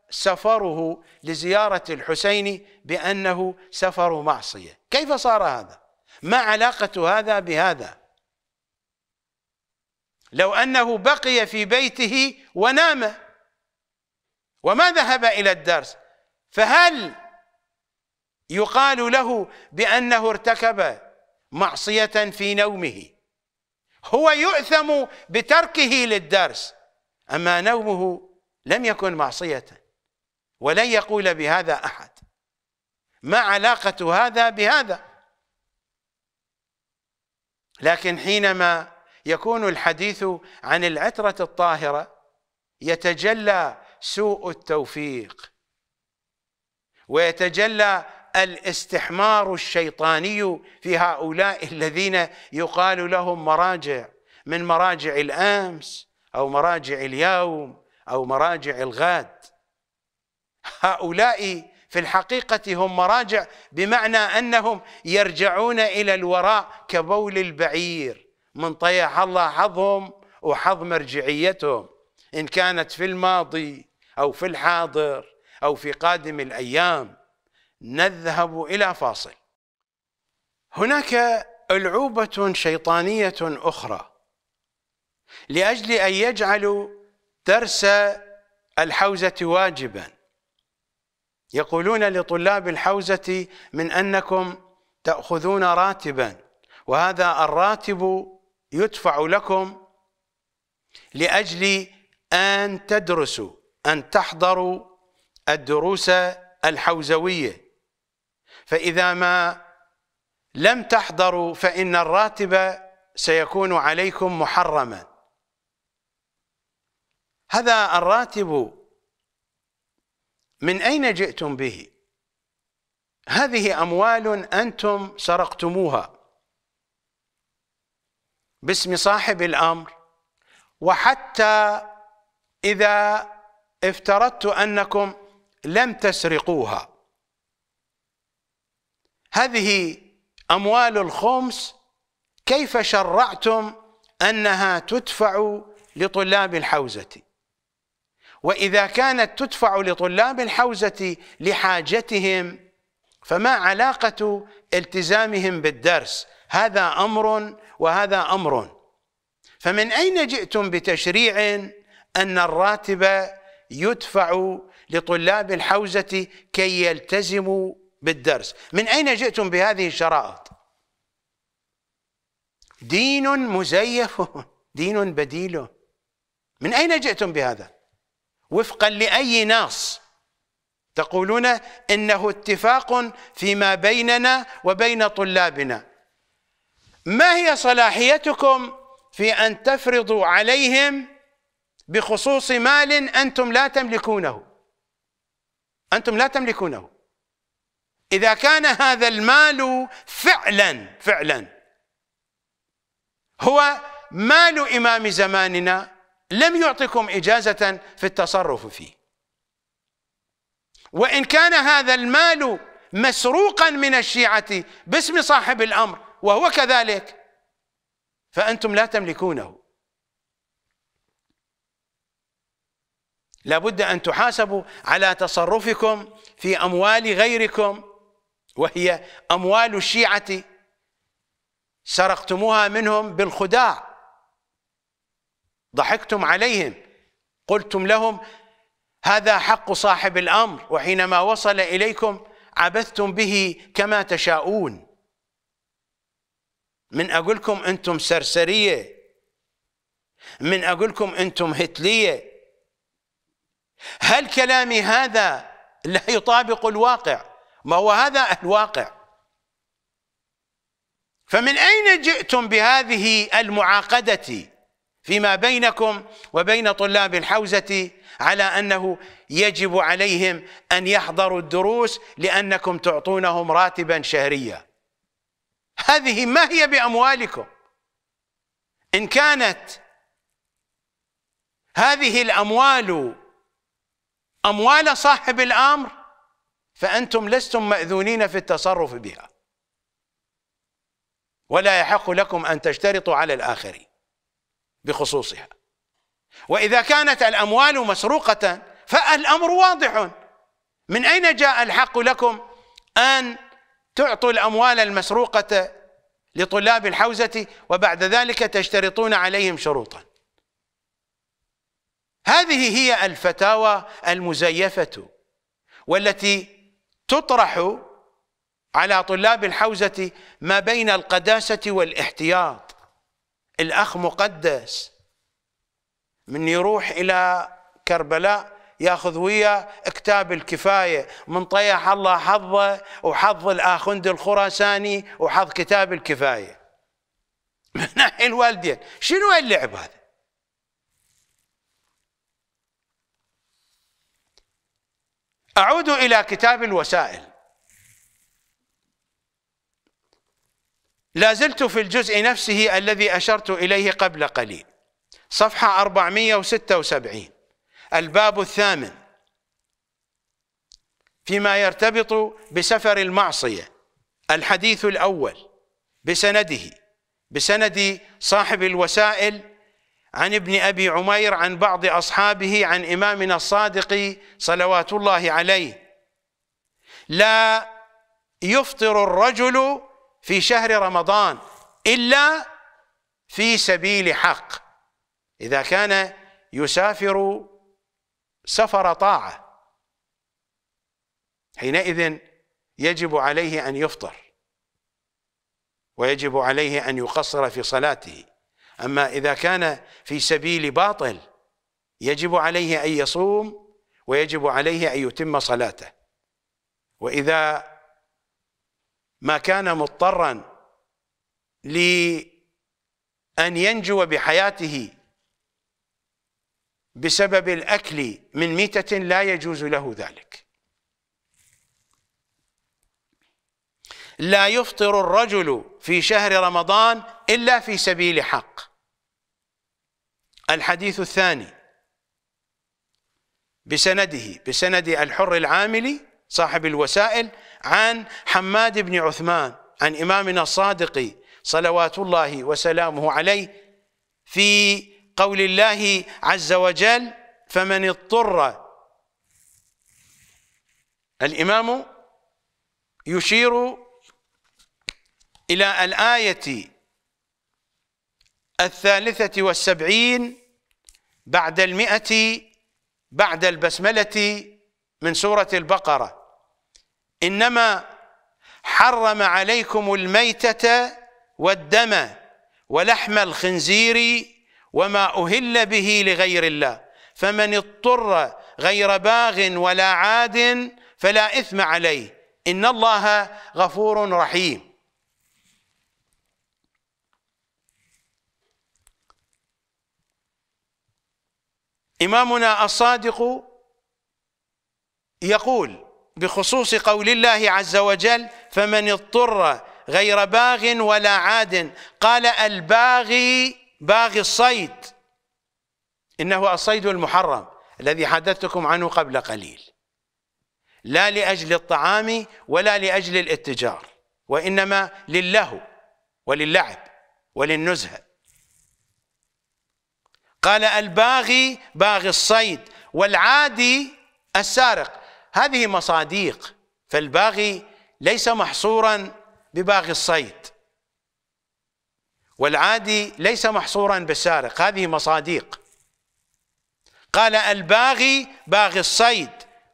سفره لزيارة الحسين بأنه سفر معصية كيف صار هذا؟ ما علاقة هذا بهذا؟ لو أنه بقي في بيته ونام وما ذهب إلى الدرس فهل يقال له بأنه ارتكب معصية في نومه هو يؤثم بتركه للدرس أما نومه لم يكن معصية ولن يقول بهذا أحد ما علاقة هذا بهذا لكن حينما يكون الحديث عن العترة الطاهرة يتجلى سوء التوفيق ويتجلى الاستحمار الشيطاني في هؤلاء الذين يقال لهم مراجع من مراجع الامس او مراجع اليوم او مراجع الغد هؤلاء في الحقيقه هم مراجع بمعنى انهم يرجعون الى الوراء كبول البعير من طيح الله حظهم وحظ مرجعيتهم إن كانت في الماضي أو في الحاضر أو في قادم الأيام نذهب إلى فاصل هناك ألعوبة شيطانية أخرى لأجل أن يجعلوا درس الحوزة واجبا يقولون لطلاب الحوزة من أنكم تأخذون راتبا وهذا الراتب يدفع لكم لأجل أن تدرسوا أن تحضروا الدروس الحوزوية فإذا ما لم تحضروا فإن الراتب سيكون عليكم محرما هذا الراتب من أين جئتم به هذه أموال أنتم سرقتموها باسم صاحب الأمر وحتى إذا افترضت أنكم لم تسرقوها هذه أموال الخمس كيف شرعتم أنها تدفع لطلاب الحوزة وإذا كانت تدفع لطلاب الحوزة لحاجتهم فما علاقة التزامهم بالدرس هذا أمر وهذا أمر فمن أين جئتم بتشريع أن الراتب يدفع لطلاب الحوزة كي يلتزموا بالدرس من أين جئتم بهذه الشرائط دين مزيف دين بديل من أين جئتم بهذا وفقا لأي ناس تقولون إنه اتفاق فيما بيننا وبين طلابنا ما هي صلاحيتكم في أن تفرضوا عليهم بخصوص مال أنتم لا تملكونه أنتم لا تملكونه إذا كان هذا المال فعلا فعلا هو مال إمام زماننا لم يعطكم إجازة في التصرف فيه وإن كان هذا المال مسروقا من الشيعة باسم صاحب الأمر وهو كذلك فأنتم لا تملكونه لابد أن تحاسبوا على تصرفكم في أموال غيركم وهي أموال الشيعة سرقتموها منهم بالخداع ضحكتم عليهم قلتم لهم هذا حق صاحب الأمر وحينما وصل إليكم عبثتم به كما تشاءون من أقولكم أنتم سرسرية من أقولكم أنتم هتلية هل كلامي هذا لا يطابق الواقع ما هو هذا الواقع فمن أين جئتم بهذه المعاقدة فيما بينكم وبين طلاب الحوزة على أنه يجب عليهم أن يحضروا الدروس لأنكم تعطونهم راتبا شهريا هذه ما هي بأموالكم إن كانت هذه الأموال أموال صاحب الأمر فأنتم لستم مأذونين في التصرف بها ولا يحق لكم أن تشترطوا على الآخرين بخصوصها وإذا كانت الأموال مسروقة فالأمر واضح من أين جاء الحق لكم أن تعطوا الأموال المسروقة لطلاب الحوزة وبعد ذلك تشترطون عليهم شروطاً هذه هي الفتاوى المزيفة والتي تطرح على طلاب الحوزة ما بين القداسة والاحتياط الأخ مقدس من يروح إلى كربلاء ياخذ وياه كتاب الكفايه من طيح الله حظه وحظ الاخند الخراساني وحظ كتاب الكفايه من ناحيه الوالدين شنو اللعب هذا؟ أعود إلى كتاب الوسائل لازلت في الجزء نفسه الذي أشرت إليه قبل قليل صفحة 476 الباب الثامن فيما يرتبط بسفر المعصية الحديث الأول بسنده بسند صاحب الوسائل عن ابن أبي عمير عن بعض أصحابه عن إمامنا الصادق صلوات الله عليه لا يفطر الرجل في شهر رمضان إلا في سبيل حق إذا كان يسافر سفر طاعة حينئذ يجب عليه أن يفطر ويجب عليه أن يقصر في صلاته أما إذا كان في سبيل باطل يجب عليه أن يصوم ويجب عليه أن يتم صلاته وإذا ما كان مضطرا لأن ينجو بحياته بسبب الأكل من ميتة لا يجوز له ذلك لا يفطر الرجل في شهر رمضان إلا في سبيل حق الحديث الثاني بسنده بسند الحر العاملي صاحب الوسائل عن حماد بن عثمان عن إمامنا الصادق صلوات الله وسلامه عليه في قول الله عز وجل فمن اضطر الإمام يشير إلى الآية الثالثة والسبعين بعد المئة بعد البسملة من سورة البقرة إنما حرم عليكم الميتة والدم ولحم الخنزير وما أهل به لغير الله فمن اضطر غير باغ ولا عاد فلا إثم عليه إن الله غفور رحيم إمامنا الصادق يقول بخصوص قول الله عز وجل فمن اضطر غير باغ ولا عاد قال الباغي باغي الصيد إنه الصيد المحرم الذي حدثتكم عنه قبل قليل لا لأجل الطعام ولا لأجل الاتجار وإنما للهو وللعب وللنزهة قال الباغي باغي الصيد والعادي السارق هذه مصاديق فالباغي ليس محصورا بباغي الصيد والعادي ليس محصورا بالسارق هذه مصاديق قال الباغي باغي الصيد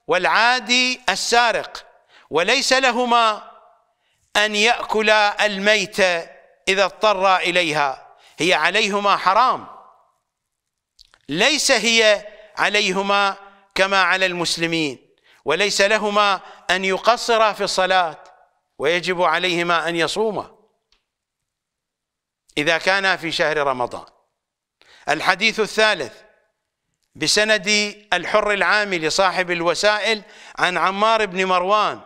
والعادي السارق وليس لهما أن يأكلا الميت إذا اضطرا إليها هي عليهما حرام ليس هي عليهما كما على المسلمين وليس لهما أن يقصرا في الصلاة ويجب عليهما أن يصوما إذا كانا في شهر رمضان الحديث الثالث بسند الحر العام لصاحب الوسائل عن عمار بن مروان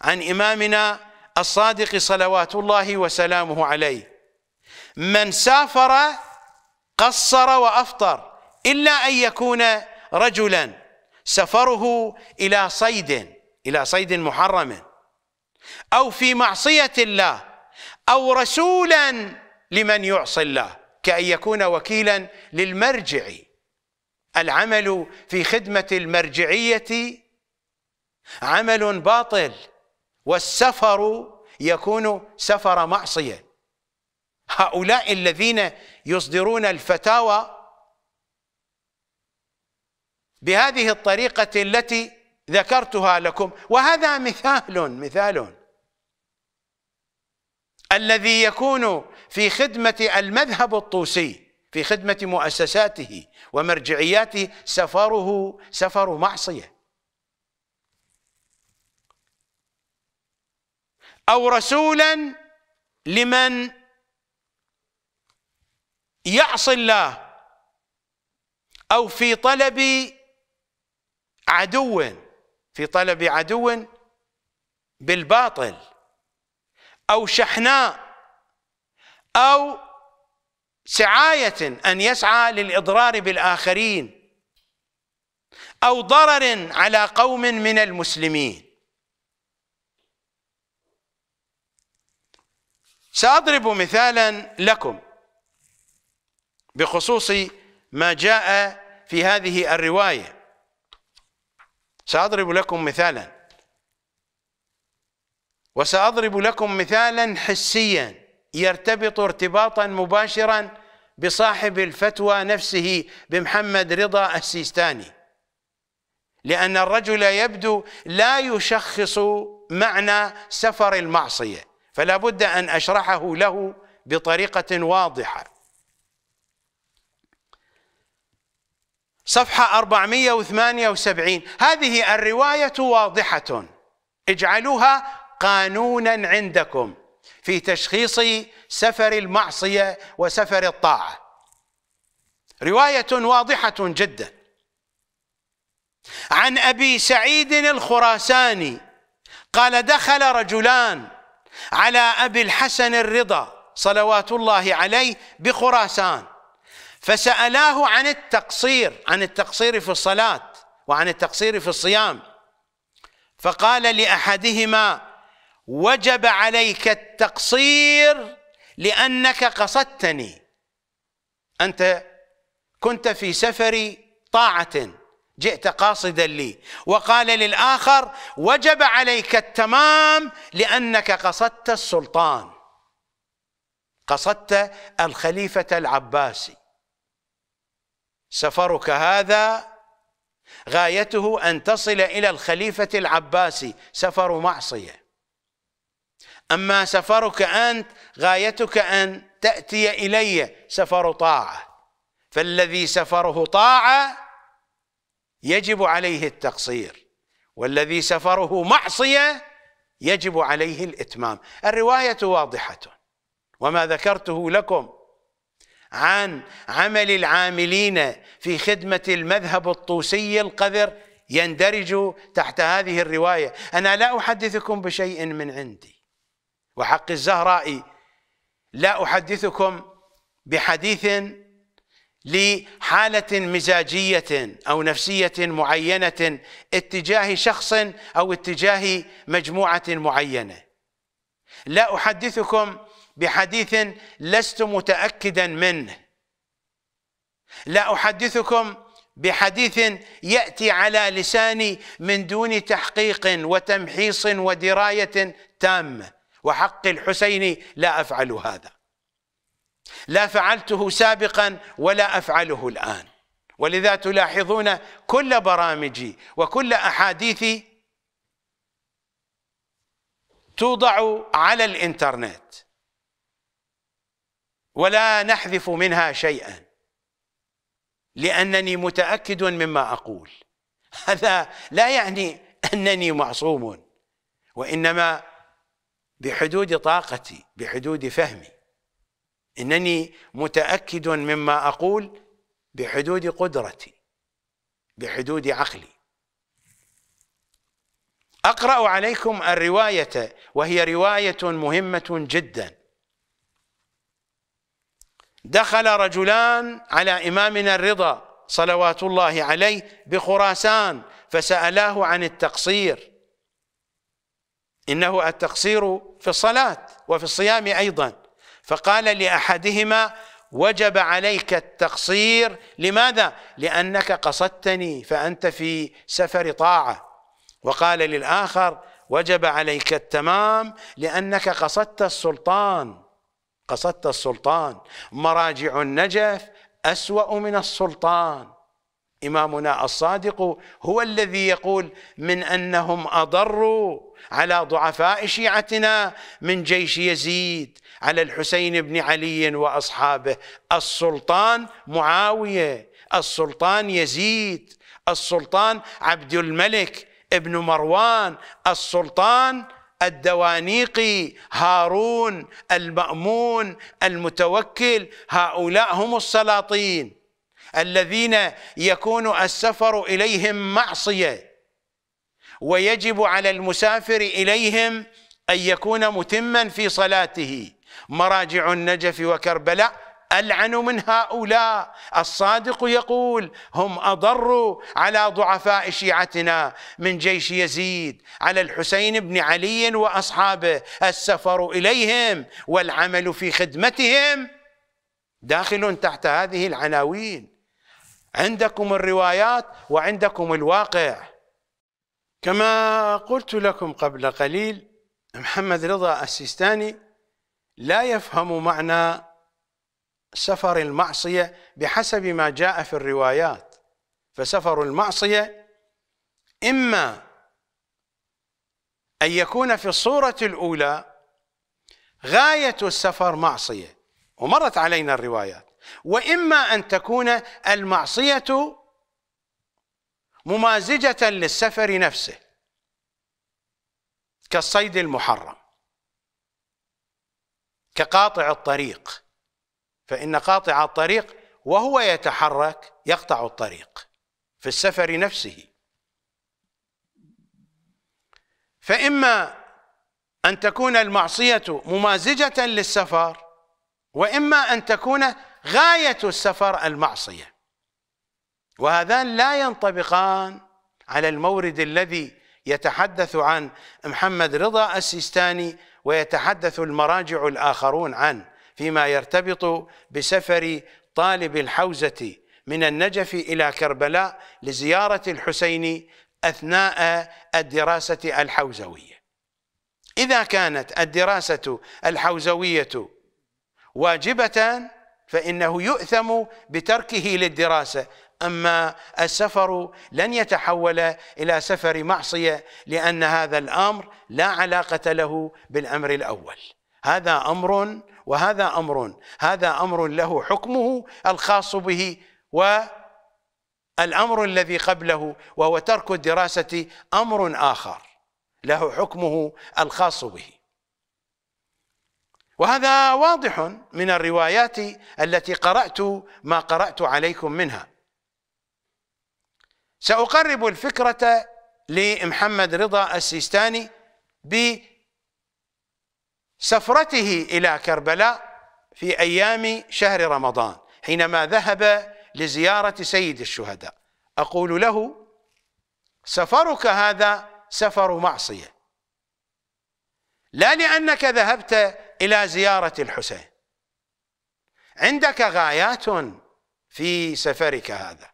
عن إمامنا الصادق صلوات الله وسلامه عليه من سافر قصر وأفطر إلا أن يكون رجلا سفره إلى صيد إلى صيد محرم أو في معصية الله أو رسولا لمن يعصي الله كأن يكون وكيلا للمرجع العمل في خدمة المرجعية عمل باطل والسفر يكون سفر معصية هؤلاء الذين يصدرون الفتاوى بهذه الطريقة التي ذكرتها لكم وهذا مثال مثال الذي يكون في خدمة المذهب الطوسي في خدمة مؤسساته ومرجعياته سفره سفر معصية أو رسولا لمن يعصي الله أو في طلب عدو في طلب عدو بالباطل أو شحناء أو سعاية أن يسعى للإضرار بالآخرين أو ضرر على قوم من المسلمين سأضرب مثالا لكم بخصوص ما جاء في هذه الرواية سأضرب لكم مثالا وسأضرب لكم مثالا حسيا يرتبط ارتباطا مباشرا بصاحب الفتوى نفسه بمحمد رضا السيستاني لأن الرجل يبدو لا يشخص معنى سفر المعصية فلا بد أن أشرحه له بطريقة واضحة صفحة 478 هذه الرواية واضحة اجعلوها قانونا عندكم في تشخيص سفر المعصية وسفر الطاعة رواية واضحة جدا عن أبي سعيد الخراساني قال دخل رجلان على أبي الحسن الرضا صلوات الله عليه بخراسان فسألاه عن التقصير عن التقصير في الصلاة وعن التقصير في الصيام فقال لأحدهما وجب عليك التقصير لأنك قصدتني أنت كنت في سفر طاعة جئت قاصدا لي وقال للآخر وجب عليك التمام لأنك قصدت السلطان قصدت الخليفة العباسي سفرك هذا غايته أن تصل إلى الخليفة العباسي سفر معصية أما سفرك أنت غايتك أن تأتي إلي سفر طاعة فالذي سفره طاعة يجب عليه التقصير والذي سفره معصية يجب عليه الإتمام الرواية واضحة وما ذكرته لكم عن عمل العاملين في خدمة المذهب الطوسي القذر يندرج تحت هذه الرواية أنا لا أحدثكم بشيء من عندي وحق الزهرائي لا أحدثكم بحديث لحالة مزاجية أو نفسية معينة اتجاه شخص أو اتجاه مجموعة معينة لا أحدثكم بحديث لست متاكدا منه لا احدثكم بحديث ياتي على لساني من دون تحقيق وتمحيص ودرايه تامه وحق الحسين لا افعل هذا لا فعلته سابقا ولا افعله الان ولذا تلاحظون كل برامجي وكل احاديثي توضع على الانترنت ولا نحذف منها شيئا لأنني متأكد مما أقول هذا لا يعني أنني معصوم وإنما بحدود طاقتي بحدود فهمي إنني متأكد مما أقول بحدود قدرتي بحدود عقلي أقرأ عليكم الرواية وهي رواية مهمة جداً دخل رجلان على إمامنا الرضا صلوات الله عليه بخراسان فسألاه عن التقصير إنه التقصير في الصلاة وفي الصيام أيضا فقال لأحدهما وجب عليك التقصير لماذا؟ لأنك قصدتني فأنت في سفر طاعة وقال للآخر وجب عليك التمام لأنك قصدت السلطان قصدت السلطان مراجع النجف أسوأ من السلطان إمامنا الصادق هو الذي يقول من أنهم أضروا على ضعفاء شيعتنا من جيش يزيد على الحسين بن علي وأصحابه السلطان معاوية السلطان يزيد السلطان عبد الملك ابن مروان السلطان الدوانيقي هارون المأمون المتوكل هؤلاء هم السلاطين الذين يكون السفر إليهم معصية ويجب على المسافر إليهم أن يكون متما في صلاته مراجع النجف وكربلاء ألعن من هؤلاء الصادق يقول هم أضر على ضعفاء شيعتنا من جيش يزيد على الحسين بن علي وأصحابه السفر إليهم والعمل في خدمتهم داخل تحت هذه العناوين عندكم الروايات وعندكم الواقع كما قلت لكم قبل قليل محمد رضا السيستاني لا يفهم معنى سفر المعصية بحسب ما جاء في الروايات فسفر المعصية إما أن يكون في الصورة الأولى غاية السفر معصية ومرت علينا الروايات وإما أن تكون المعصية ممازجة للسفر نفسه كالصيد المحرم كقاطع الطريق فإن قاطع الطريق وهو يتحرك يقطع الطريق في السفر نفسه فإما أن تكون المعصية ممازجة للسفر وإما أن تكون غاية السفر المعصية وهذان لا ينطبقان على المورد الذي يتحدث عن محمد رضا السيستاني ويتحدث المراجع الآخرون عنه فيما يرتبط بسفر طالب الحوزة من النجف إلى كربلاء لزيارة الحسين أثناء الدراسة الحوزوية إذا كانت الدراسة الحوزوية واجبة فإنه يؤثم بتركه للدراسة أما السفر لن يتحول إلى سفر معصية لأن هذا الأمر لا علاقة له بالأمر الأول هذا امر وهذا امر هذا امر له حكمه الخاص به والامر الذي قبله وهو ترك الدراسه امر اخر له حكمه الخاص به وهذا واضح من الروايات التي قرات ما قرات عليكم منها ساقرب الفكره لمحمد رضا السيستاني ب سفرته إلى كربلاء في أيام شهر رمضان حينما ذهب لزيارة سيد الشهداء أقول له سفرك هذا سفر معصية لا لأنك ذهبت إلى زيارة الحسين عندك غايات في سفرك هذا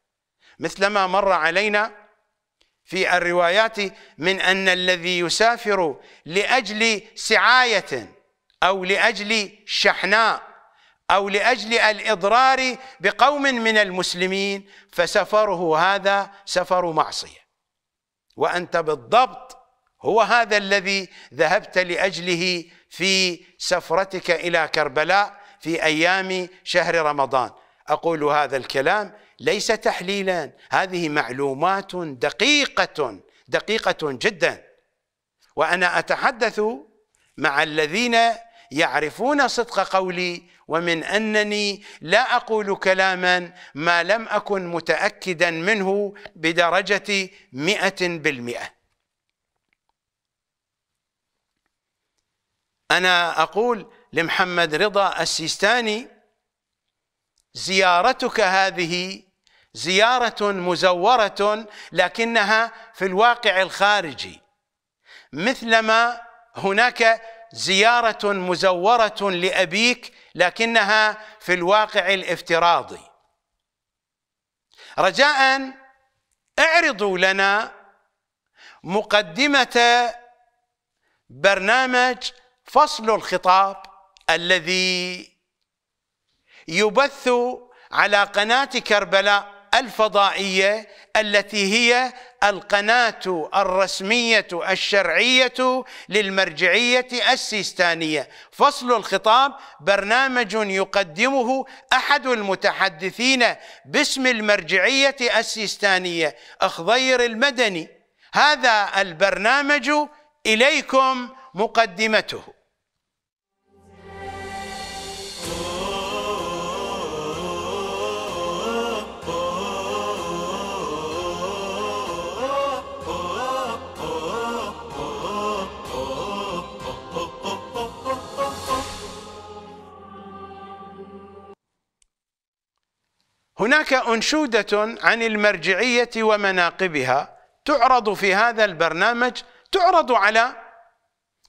مثلما مر علينا في الروايات من أن الذي يسافر لأجل سعاية أو لأجل شحناء أو لأجل الإضرار بقوم من المسلمين فسفره هذا سفر معصية وأنت بالضبط هو هذا الذي ذهبت لأجله في سفرتك إلى كربلاء في أيام شهر رمضان أقول هذا الكلام ليس تحليلا هذه معلومات دقيقة دقيقة جدا وأنا أتحدث مع الذين يعرفون صدق قولي ومن انني لا اقول كلاما ما لم اكن متاكدا منه بدرجه مئه بالمئه انا اقول لمحمد رضا السيستاني زيارتك هذه زيارة مزورة لكنها في الواقع الخارجي مثلما هناك زيارة مزورة لأبيك لكنها في الواقع الافتراضي رجاء اعرضوا لنا مقدمة برنامج فصل الخطاب الذي يبث على قناة كربلاء الفضائيه التي هي القناه الرسميه الشرعيه للمرجعيه السيستانيه فصل الخطاب برنامج يقدمه احد المتحدثين باسم المرجعيه السيستانيه اخضير المدني هذا البرنامج اليكم مقدمته هناك أنشودة عن المرجعية ومناقبها تعرض في هذا البرنامج تعرض على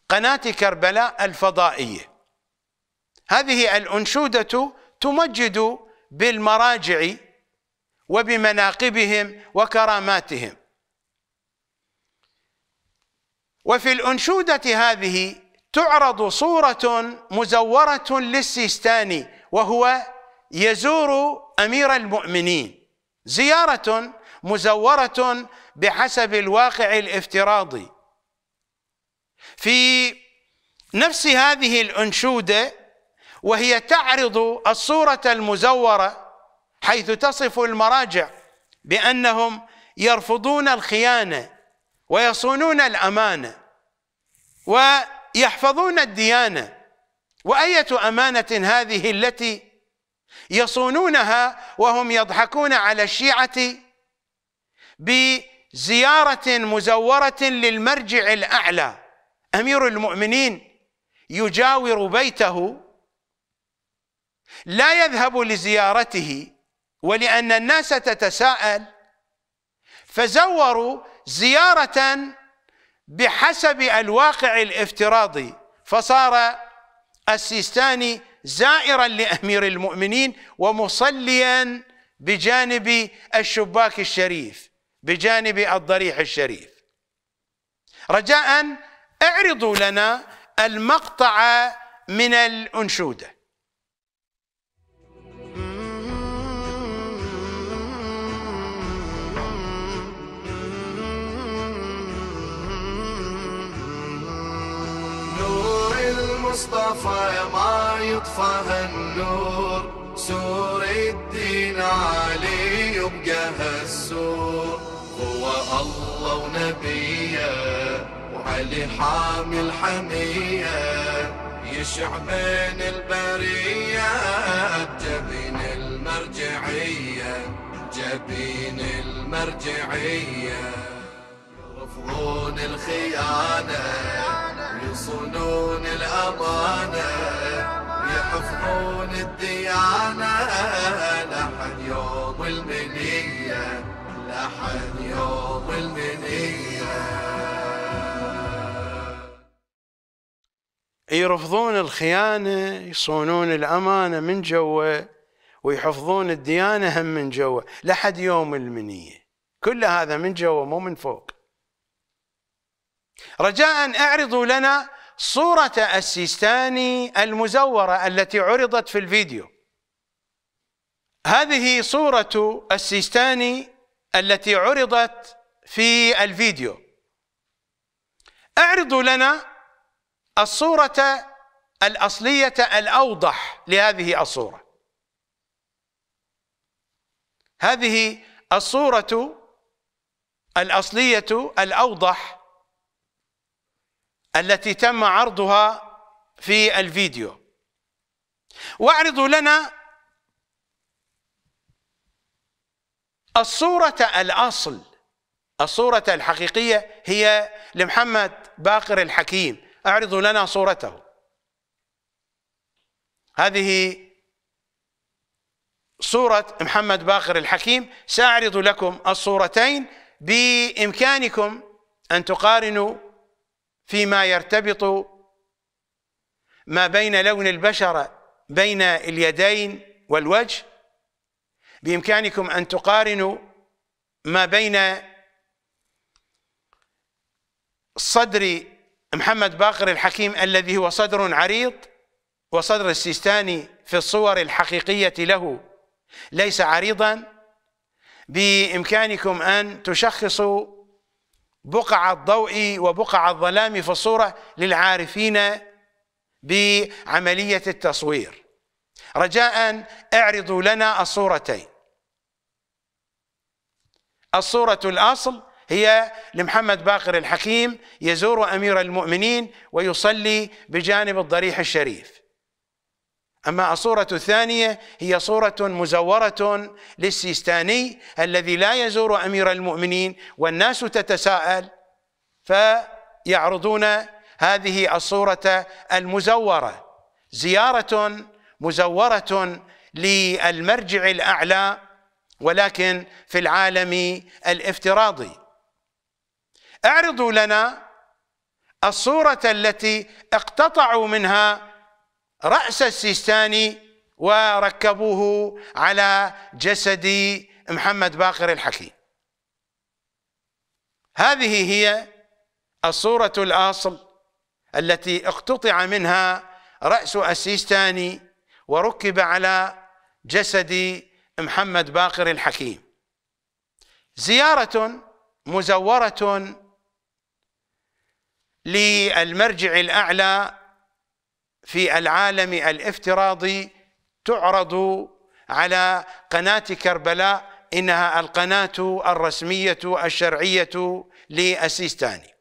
قناة كربلاء الفضائية هذه الأنشودة تمجد بالمراجع وبمناقبهم وكراماتهم وفي الأنشودة هذه تعرض صورة مزورة للسيستاني وهو يزور أمير المؤمنين زيارة مزورة بحسب الواقع الافتراضي في نفس هذه الأنشودة وهي تعرض الصورة المزورة حيث تصف المراجع بأنهم يرفضون الخيانة ويصونون الأمانة ويحفظون الديانة وأية أمانة هذه التي يصونونها وهم يضحكون على الشيعة بزيارة مزورة للمرجع الأعلى أمير المؤمنين يجاور بيته لا يذهب لزيارته ولأن الناس تتساءل فزوروا زيارة بحسب الواقع الافتراضي فصار السيستاني زائرا لامير المؤمنين ومصليا بجانب الشباك الشريف بجانب الضريح الشريف رجاء اعرضوا لنا المقطع من الانشوده المصطفى ما يطفى النور سور الدين علي يبقى هالسور هو الله ونبيه وعلي حامل حميه يشع بين البرية جبين المرجعية جبين المرجعية يرفضون الخيانة من صنون الأمانة يحفظون الديانة لحد يوم المنية لحد يوم المنية يرفضون الخيانة يصونون الأمانة من جوا ويحفظون الديانة هم من جوا لحد يوم المنية كل هذا من جوا مو من فوق رجاء اعرضوا لنا صورة السيستاني المزورة التي عرضت في الفيديو هذه صورة السيستاني التي عرضت في الفيديو اعرضوا لنا الصورة الأصلية الأوضح لهذه الصورة هذه الصورة الأصلية الأوضح التي تم عرضها في الفيديو واعرضوا لنا الصورة الأصل الصورة الحقيقية هي لمحمد باقر الحكيم اعرضوا لنا صورته هذه صورة محمد باقر الحكيم سأعرض لكم الصورتين بإمكانكم أن تقارنوا فيما يرتبط ما بين لون البشره بين اليدين والوجه بامكانكم ان تقارنوا ما بين صدر محمد باقر الحكيم الذي هو صدر عريض وصدر السيستاني في الصور الحقيقيه له ليس عريضا بامكانكم ان تشخصوا بقع الضوء وبقع الظلام في الصورة للعارفين بعملية التصوير رجاء اعرضوا لنا الصورتين الصورة الأصل هي لمحمد باقر الحكيم يزور أمير المؤمنين ويصلي بجانب الضريح الشريف أما الصورة الثانية هي صورة مزورة للسيستاني الذي لا يزور أمير المؤمنين والناس تتساءل فيعرضون هذه الصورة المزورة زيارة مزورة للمرجع الأعلى ولكن في العالم الافتراضي اعرضوا لنا الصورة التي اقتطعوا منها رأس السيستاني وركبوه على جسد محمد باقر الحكيم هذه هي الصورة الأصل التي اقتطع منها رأس السيستاني وركب على جسد محمد باقر الحكيم زيارة مزورة للمرجع الأعلى في العالم الافتراضي تعرض على قناة كربلاء إنها القناة الرسمية الشرعية للسيستاني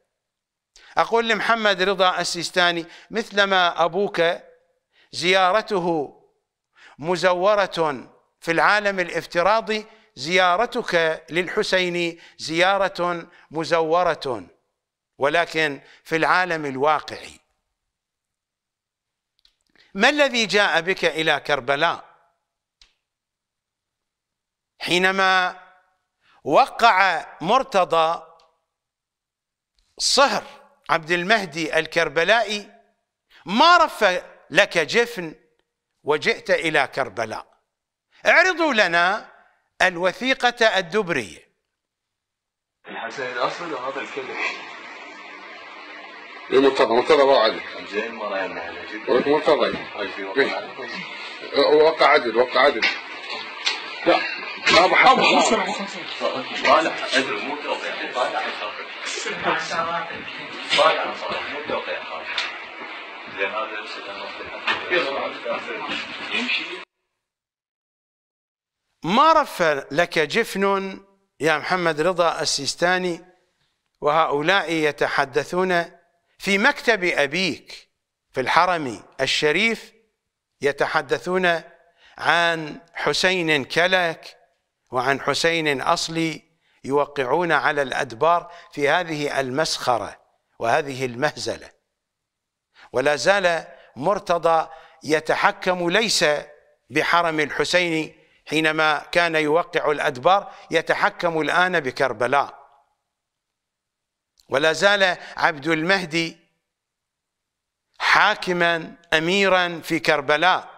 أقول لمحمد رضا السيستاني مثلما أبوك زيارته مزورة في العالم الافتراضي زيارتك للحسين زيارة مزورة ولكن في العالم الواقعي ما الذي جاء بك إلى كربلاء حينما وقع مرتضى صهر عبد المهدي الكربلائي ما رف لك جفن وجئت إلى كربلاء اعرضوا لنا الوثيقة الدبرية الحسن الأصل وهذا الكلمة لمرتضى مرتضى إيه. وقع عدل مرتضى وقع عدل وقع عدل لا ما بحب ابو حسن ادري مو توقيع مو توقيع هذا يمشي ما رف لك جفن يا محمد رضا السيستاني وهؤلاء يتحدثون في مكتب أبيك في الحرم الشريف يتحدثون عن حسين كلك وعن حسين أصلي يوقعون على الأدبار في هذه المسخرة وهذه المهزلة ولا زال مرتضى يتحكم ليس بحرم الحسين حينما كان يوقع الأدبار يتحكم الآن بكربلاء ولا زال عبد المهدي حاكما اميرا في كربلاء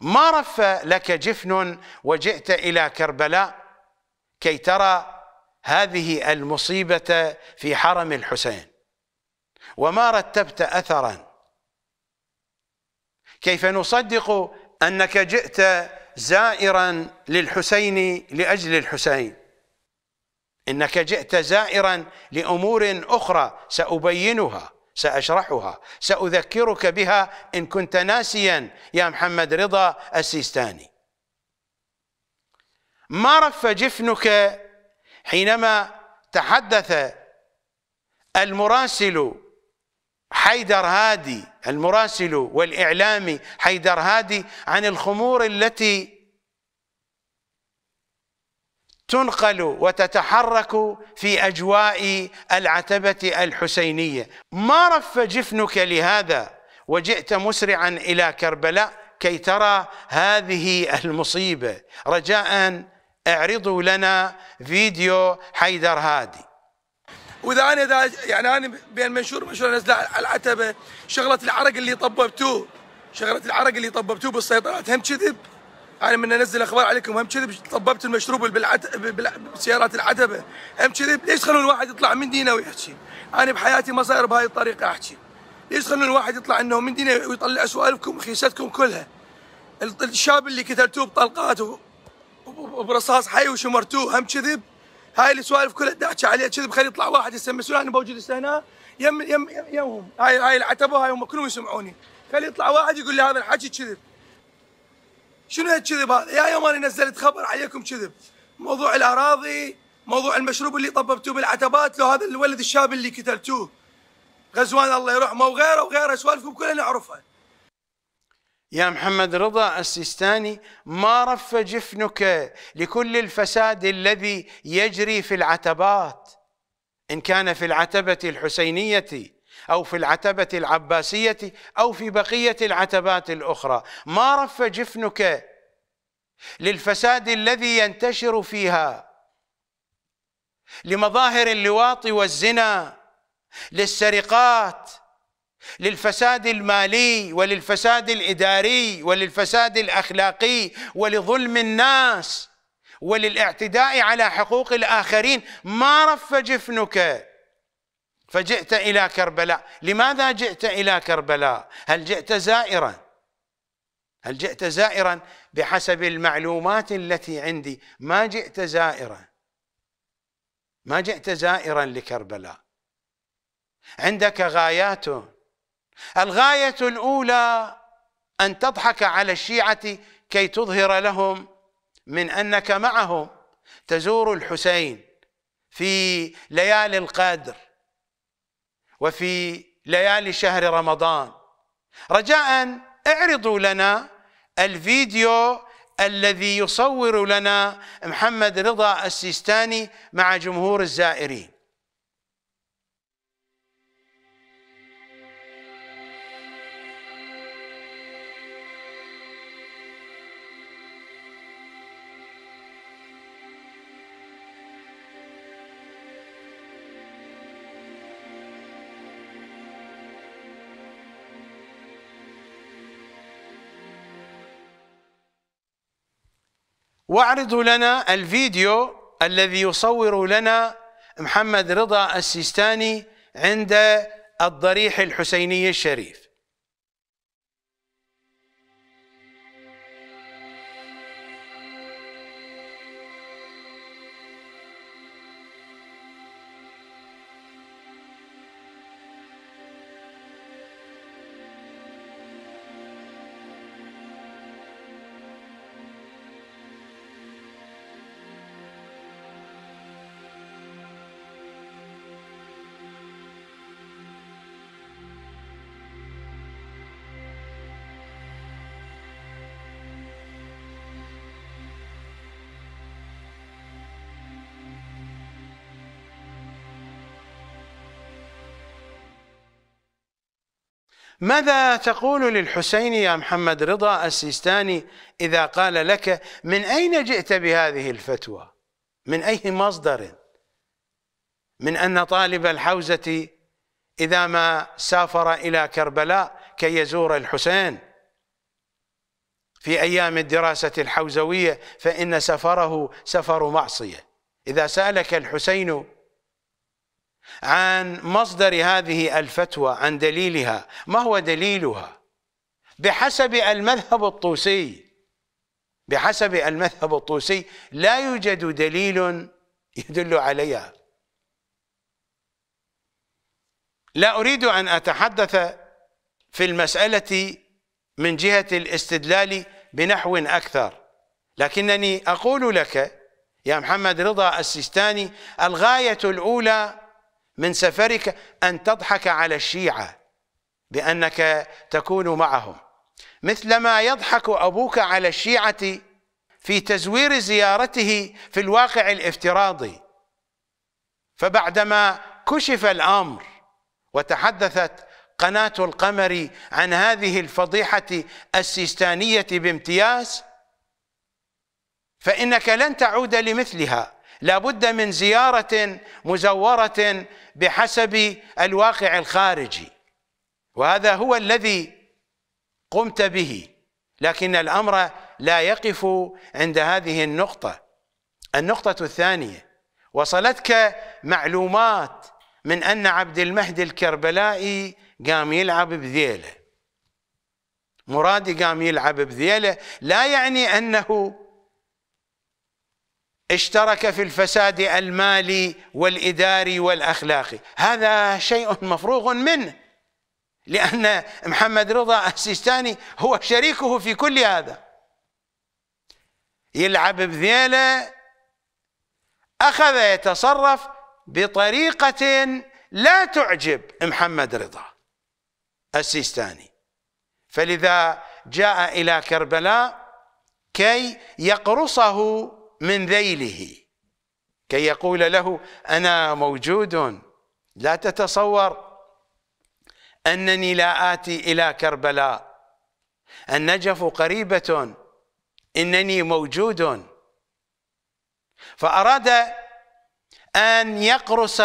ما رف لك جفن وجئت الى كربلاء كي ترى هذه المصيبه في حرم الحسين وما رتبت اثرا كيف نصدق انك جئت زائرا للحسين لاجل الحسين إنك جئت زائرا لأمور أخرى سأبينها سأشرحها سأذكرك بها إن كنت ناسيا يا محمد رضا السيستاني ما رف جفنك حينما تحدث المراسل حيدر هادي المراسل والإعلامي حيدر هادي عن الخمور التي تنقل وتتحرك في أجواء العتبة الحسينية ما رف جفنك لهذا وجئت مسرعا إلى كربلاء كي ترى هذه المصيبة رجاء اعرضوا لنا فيديو حيدر هادي واذا انا اذا يعني انا بين منشور منشور نزل على العتبه شغله العرق اللي طببتوه شغله العرق اللي طببتوه بالسيطرات هم كذب انا من انزل اخبار عليكم هم كذب طببت المشروب بالعت... بسيارات العتبه هم كذب ليش خلوا الواحد يطلع من دينه ويحكي انا بحياتي ما صاير بهاي الطريقه احكي ليش خلوا الواحد يطلع انه من دينه ويطلع سوالفكم خيستكم كلها الشاب اللي قتلتوه بطلقات و... وبرصاص حي وشمرتوه هم كذب هاي السوالف كلها احكي عليها كذب خلي يطلع واحد يسمسون انا موجود هنا يم يم يمهم هاي هاي العتبه هاي هم كلهم يسمعوني خلي يطلع واحد يقول لي هذا الحكي كذب شنو هالكذب هذا؟ يا يوم انا نزلت خبر عليكم كذب موضوع الاراضي موضوع المشروب اللي طببتوه بالعتبات لو هذا الولد الشاب اللي قتلتوه غزوان الله يرحمه وغيره وغيره سوالفكم كلنا نعرفها يا محمد رضا السيستاني ما رف جفنك لكل الفساد الذي يجري في العتبات ان كان في العتبه الحسينيه أو في العتبة العباسية أو في بقية العتبات الأخرى ما رف جفنك للفساد الذي ينتشر فيها لمظاهر اللواط والزنا للسرقات للفساد المالي وللفساد الاداري وللفساد الاخلاقي ولظلم الناس وللاعتداء على حقوق الاخرين ما رف جفنك فجئت إلى كربلاء لماذا جئت إلى كربلاء هل جئت زائرا هل جئت زائرا بحسب المعلومات التي عندي ما جئت زائرا ما جئت زائرا لكربلاء عندك غايات الغاية الأولى أن تضحك على الشيعة كي تظهر لهم من أنك معهم تزور الحسين في ليالي القدر وفي ليالي شهر رمضان رجاء اعرضوا لنا الفيديو الذي يصور لنا محمد رضا السيستاني مع جمهور الزائرين واعرضوا لنا الفيديو الذي يصور لنا محمد رضا السيستاني عند الضريح الحسيني الشريف ماذا تقول للحسين يا محمد رضا السيستاني إذا قال لك من أين جئت بهذه الفتوى من أي مصدر من أن طالب الحوزة إذا ما سافر إلى كربلاء كي يزور الحسين في أيام الدراسة الحوزوية فإن سفره سفر معصية إذا سألك الحسين عن مصدر هذه الفتوى عن دليلها ما هو دليلها بحسب المذهب الطوسي بحسب المذهب الطوسي لا يوجد دليل يدل عليها لا أريد أن أتحدث في المسألة من جهة الاستدلال بنحو أكثر لكنني أقول لك يا محمد رضا السيستاني الغاية الأولى من سفرك أن تضحك على الشيعة بأنك تكون معهم مثلما يضحك أبوك على الشيعة في تزوير زيارته في الواقع الافتراضي فبعدما كشف الأمر وتحدثت قناة القمر عن هذه الفضيحة السيستانية بامتياز فإنك لن تعود لمثلها لابد من زيارة مزورة بحسب الواقع الخارجي وهذا هو الذي قمت به لكن الأمر لا يقف عند هذه النقطة النقطة الثانية وصلتك معلومات من أن عبد المهدي الكربلائي قام يلعب بذيله مرادي قام يلعب بذيله لا يعني أنه اشترك في الفساد المالي والإداري والأخلاقي هذا شيء مفروغ منه لأن محمد رضا السيستاني هو شريكه في كل هذا يلعب بذيله أخذ يتصرف بطريقة لا تعجب محمد رضا السيستاني فلذا جاء إلى كربلاء كي يقرصه من ذيله كي يقول له أنا موجود لا تتصور أنني لا آتي إلى كربلاء النجف قريبة إنني موجود فأراد أن يقرص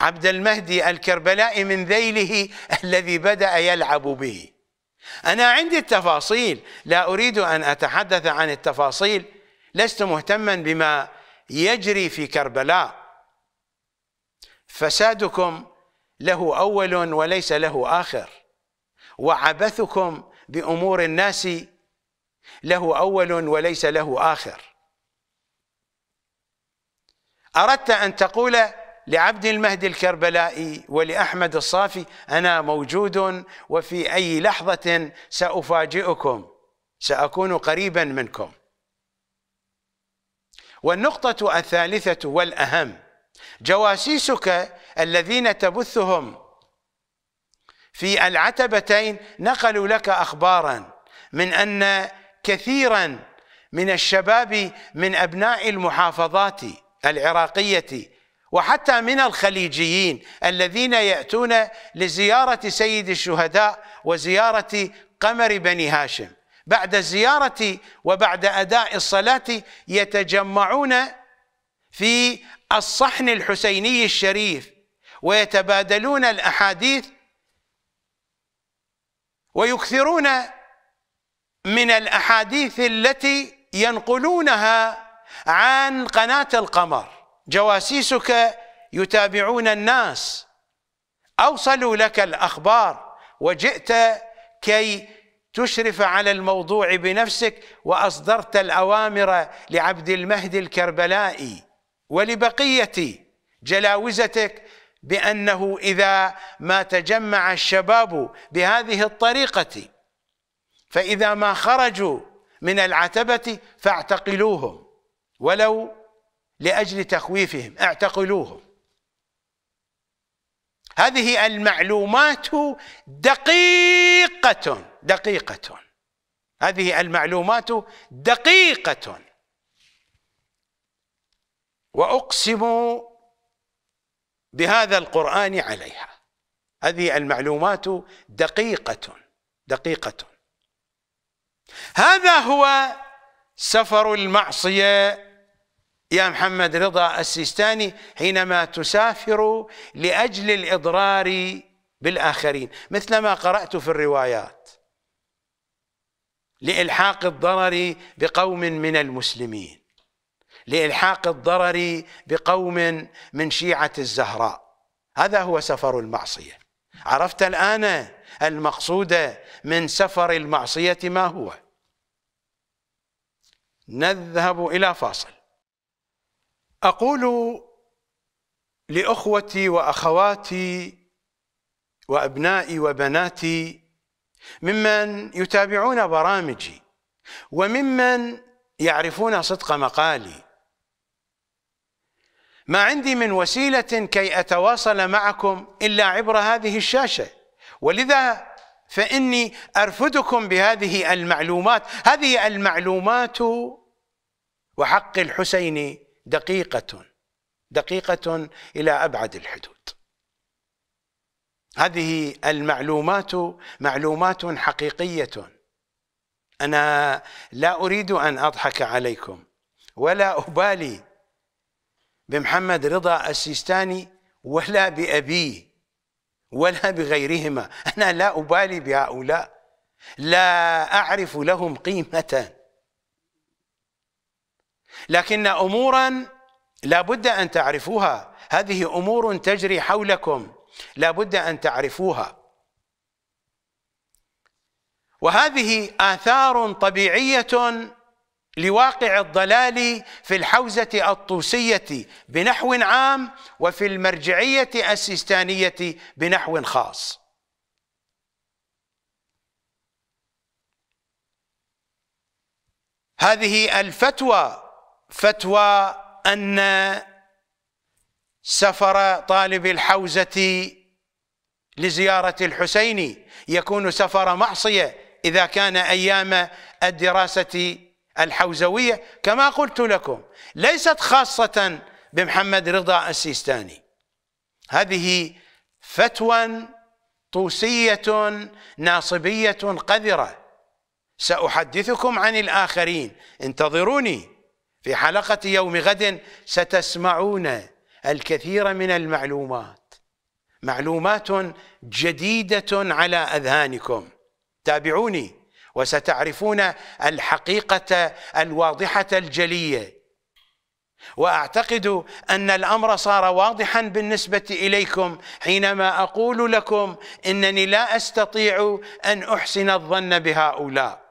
عبد المهدي الكربلاء من ذيله الذي بدأ يلعب به أنا عندي التفاصيل لا أريد أن أتحدث عن التفاصيل لست مهتما بما يجري في كربلاء فسادكم له اول وليس له اخر وعبثكم بامور الناس له اول وليس له اخر اردت ان تقول لعبد المهدي الكربلائي ولاحمد الصافي انا موجود وفي اي لحظه سافاجئكم ساكون قريبا منكم والنقطة الثالثة والأهم جواسيسك الذين تبثهم في العتبتين نقلوا لك أخبارا من أن كثيرا من الشباب من أبناء المحافظات العراقية وحتى من الخليجيين الذين يأتون لزيارة سيد الشهداء وزيارة قمر بني هاشم بعد الزيارة وبعد أداء الصلاة يتجمعون في الصحن الحسيني الشريف ويتبادلون الأحاديث ويكثرون من الأحاديث التي ينقلونها عن قناة القمر جواسيسك يتابعون الناس أوصلوا لك الأخبار وجئت كي تشرف على الموضوع بنفسك واصدرت الاوامر لعبد المهدي الكربلائي ولبقيه جلاوزتك بانه اذا ما تجمع الشباب بهذه الطريقه فاذا ما خرجوا من العتبه فاعتقلوهم ولو لاجل تخويفهم اعتقلوهم هذه المعلومات دقيقه دقيقة هذه المعلومات دقيقة وأقسم بهذا القرآن عليها هذه المعلومات دقيقة دقيقة هذا هو سفر المعصية يا محمد رضا السيستاني حينما تسافر لأجل الإضرار بالآخرين مثل ما قرأت في الروايات لإلحاق الضرر بقوم من المسلمين لإلحاق الضرر بقوم من شيعة الزهراء هذا هو سفر المعصية عرفت الآن المقصود من سفر المعصية ما هو نذهب إلى فاصل أقول لأخوتي وأخواتي وأبنائي وبناتي ممن يتابعون برامجي وممن يعرفون صدق مقالي ما عندي من وسيلة كي أتواصل معكم إلا عبر هذه الشاشة ولذا فإني أرفدكم بهذه المعلومات هذه المعلومات وحق الحسين دقيقة دقيقة إلى أبعد الحدود هذه المعلومات معلومات حقيقية أنا لا أريد أن أضحك عليكم ولا أبالي بمحمد رضا السيستاني ولا بأبيه ولا بغيرهما أنا لا أبالي بهؤلاء لا أعرف لهم قيمة لكن أمورا لا بد أن تعرفوها هذه أمور تجري حولكم لابد أن تعرفوها وهذه آثار طبيعية لواقع الضلال في الحوزة الطوسية بنحو عام وفي المرجعية السيستانية بنحو خاص هذه الفتوى فتوى أن سفر طالب الحوزة لزيارة الحسين يكون سفر معصية إذا كان أيام الدراسة الحوزوية كما قلت لكم ليست خاصة بمحمد رضا السيستاني هذه فتوى طوسية ناصبية قذرة سأحدثكم عن الآخرين انتظروني في حلقة يوم غد ستسمعون الكثير من المعلومات معلومات جديدة على أذهانكم تابعوني وستعرفون الحقيقة الواضحة الجلية واعتقد ان الامر صار واضحا بالنسبه اليكم حينما اقول لكم انني لا استطيع ان احسن الظن بهؤلاء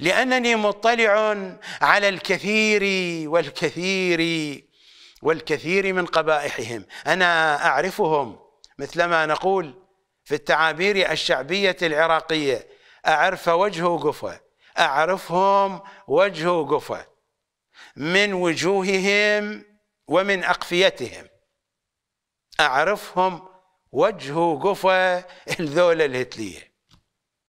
لانني مطلع على الكثير والكثير والكثير من قبائحهم أنا أعرفهم مثلما نقول في التعابير الشعبية العراقية أعرف وجه قفة أعرفهم وجه قفة من وجوههم ومن أقفيتهم أعرفهم وجه قفة الذولة الهتلية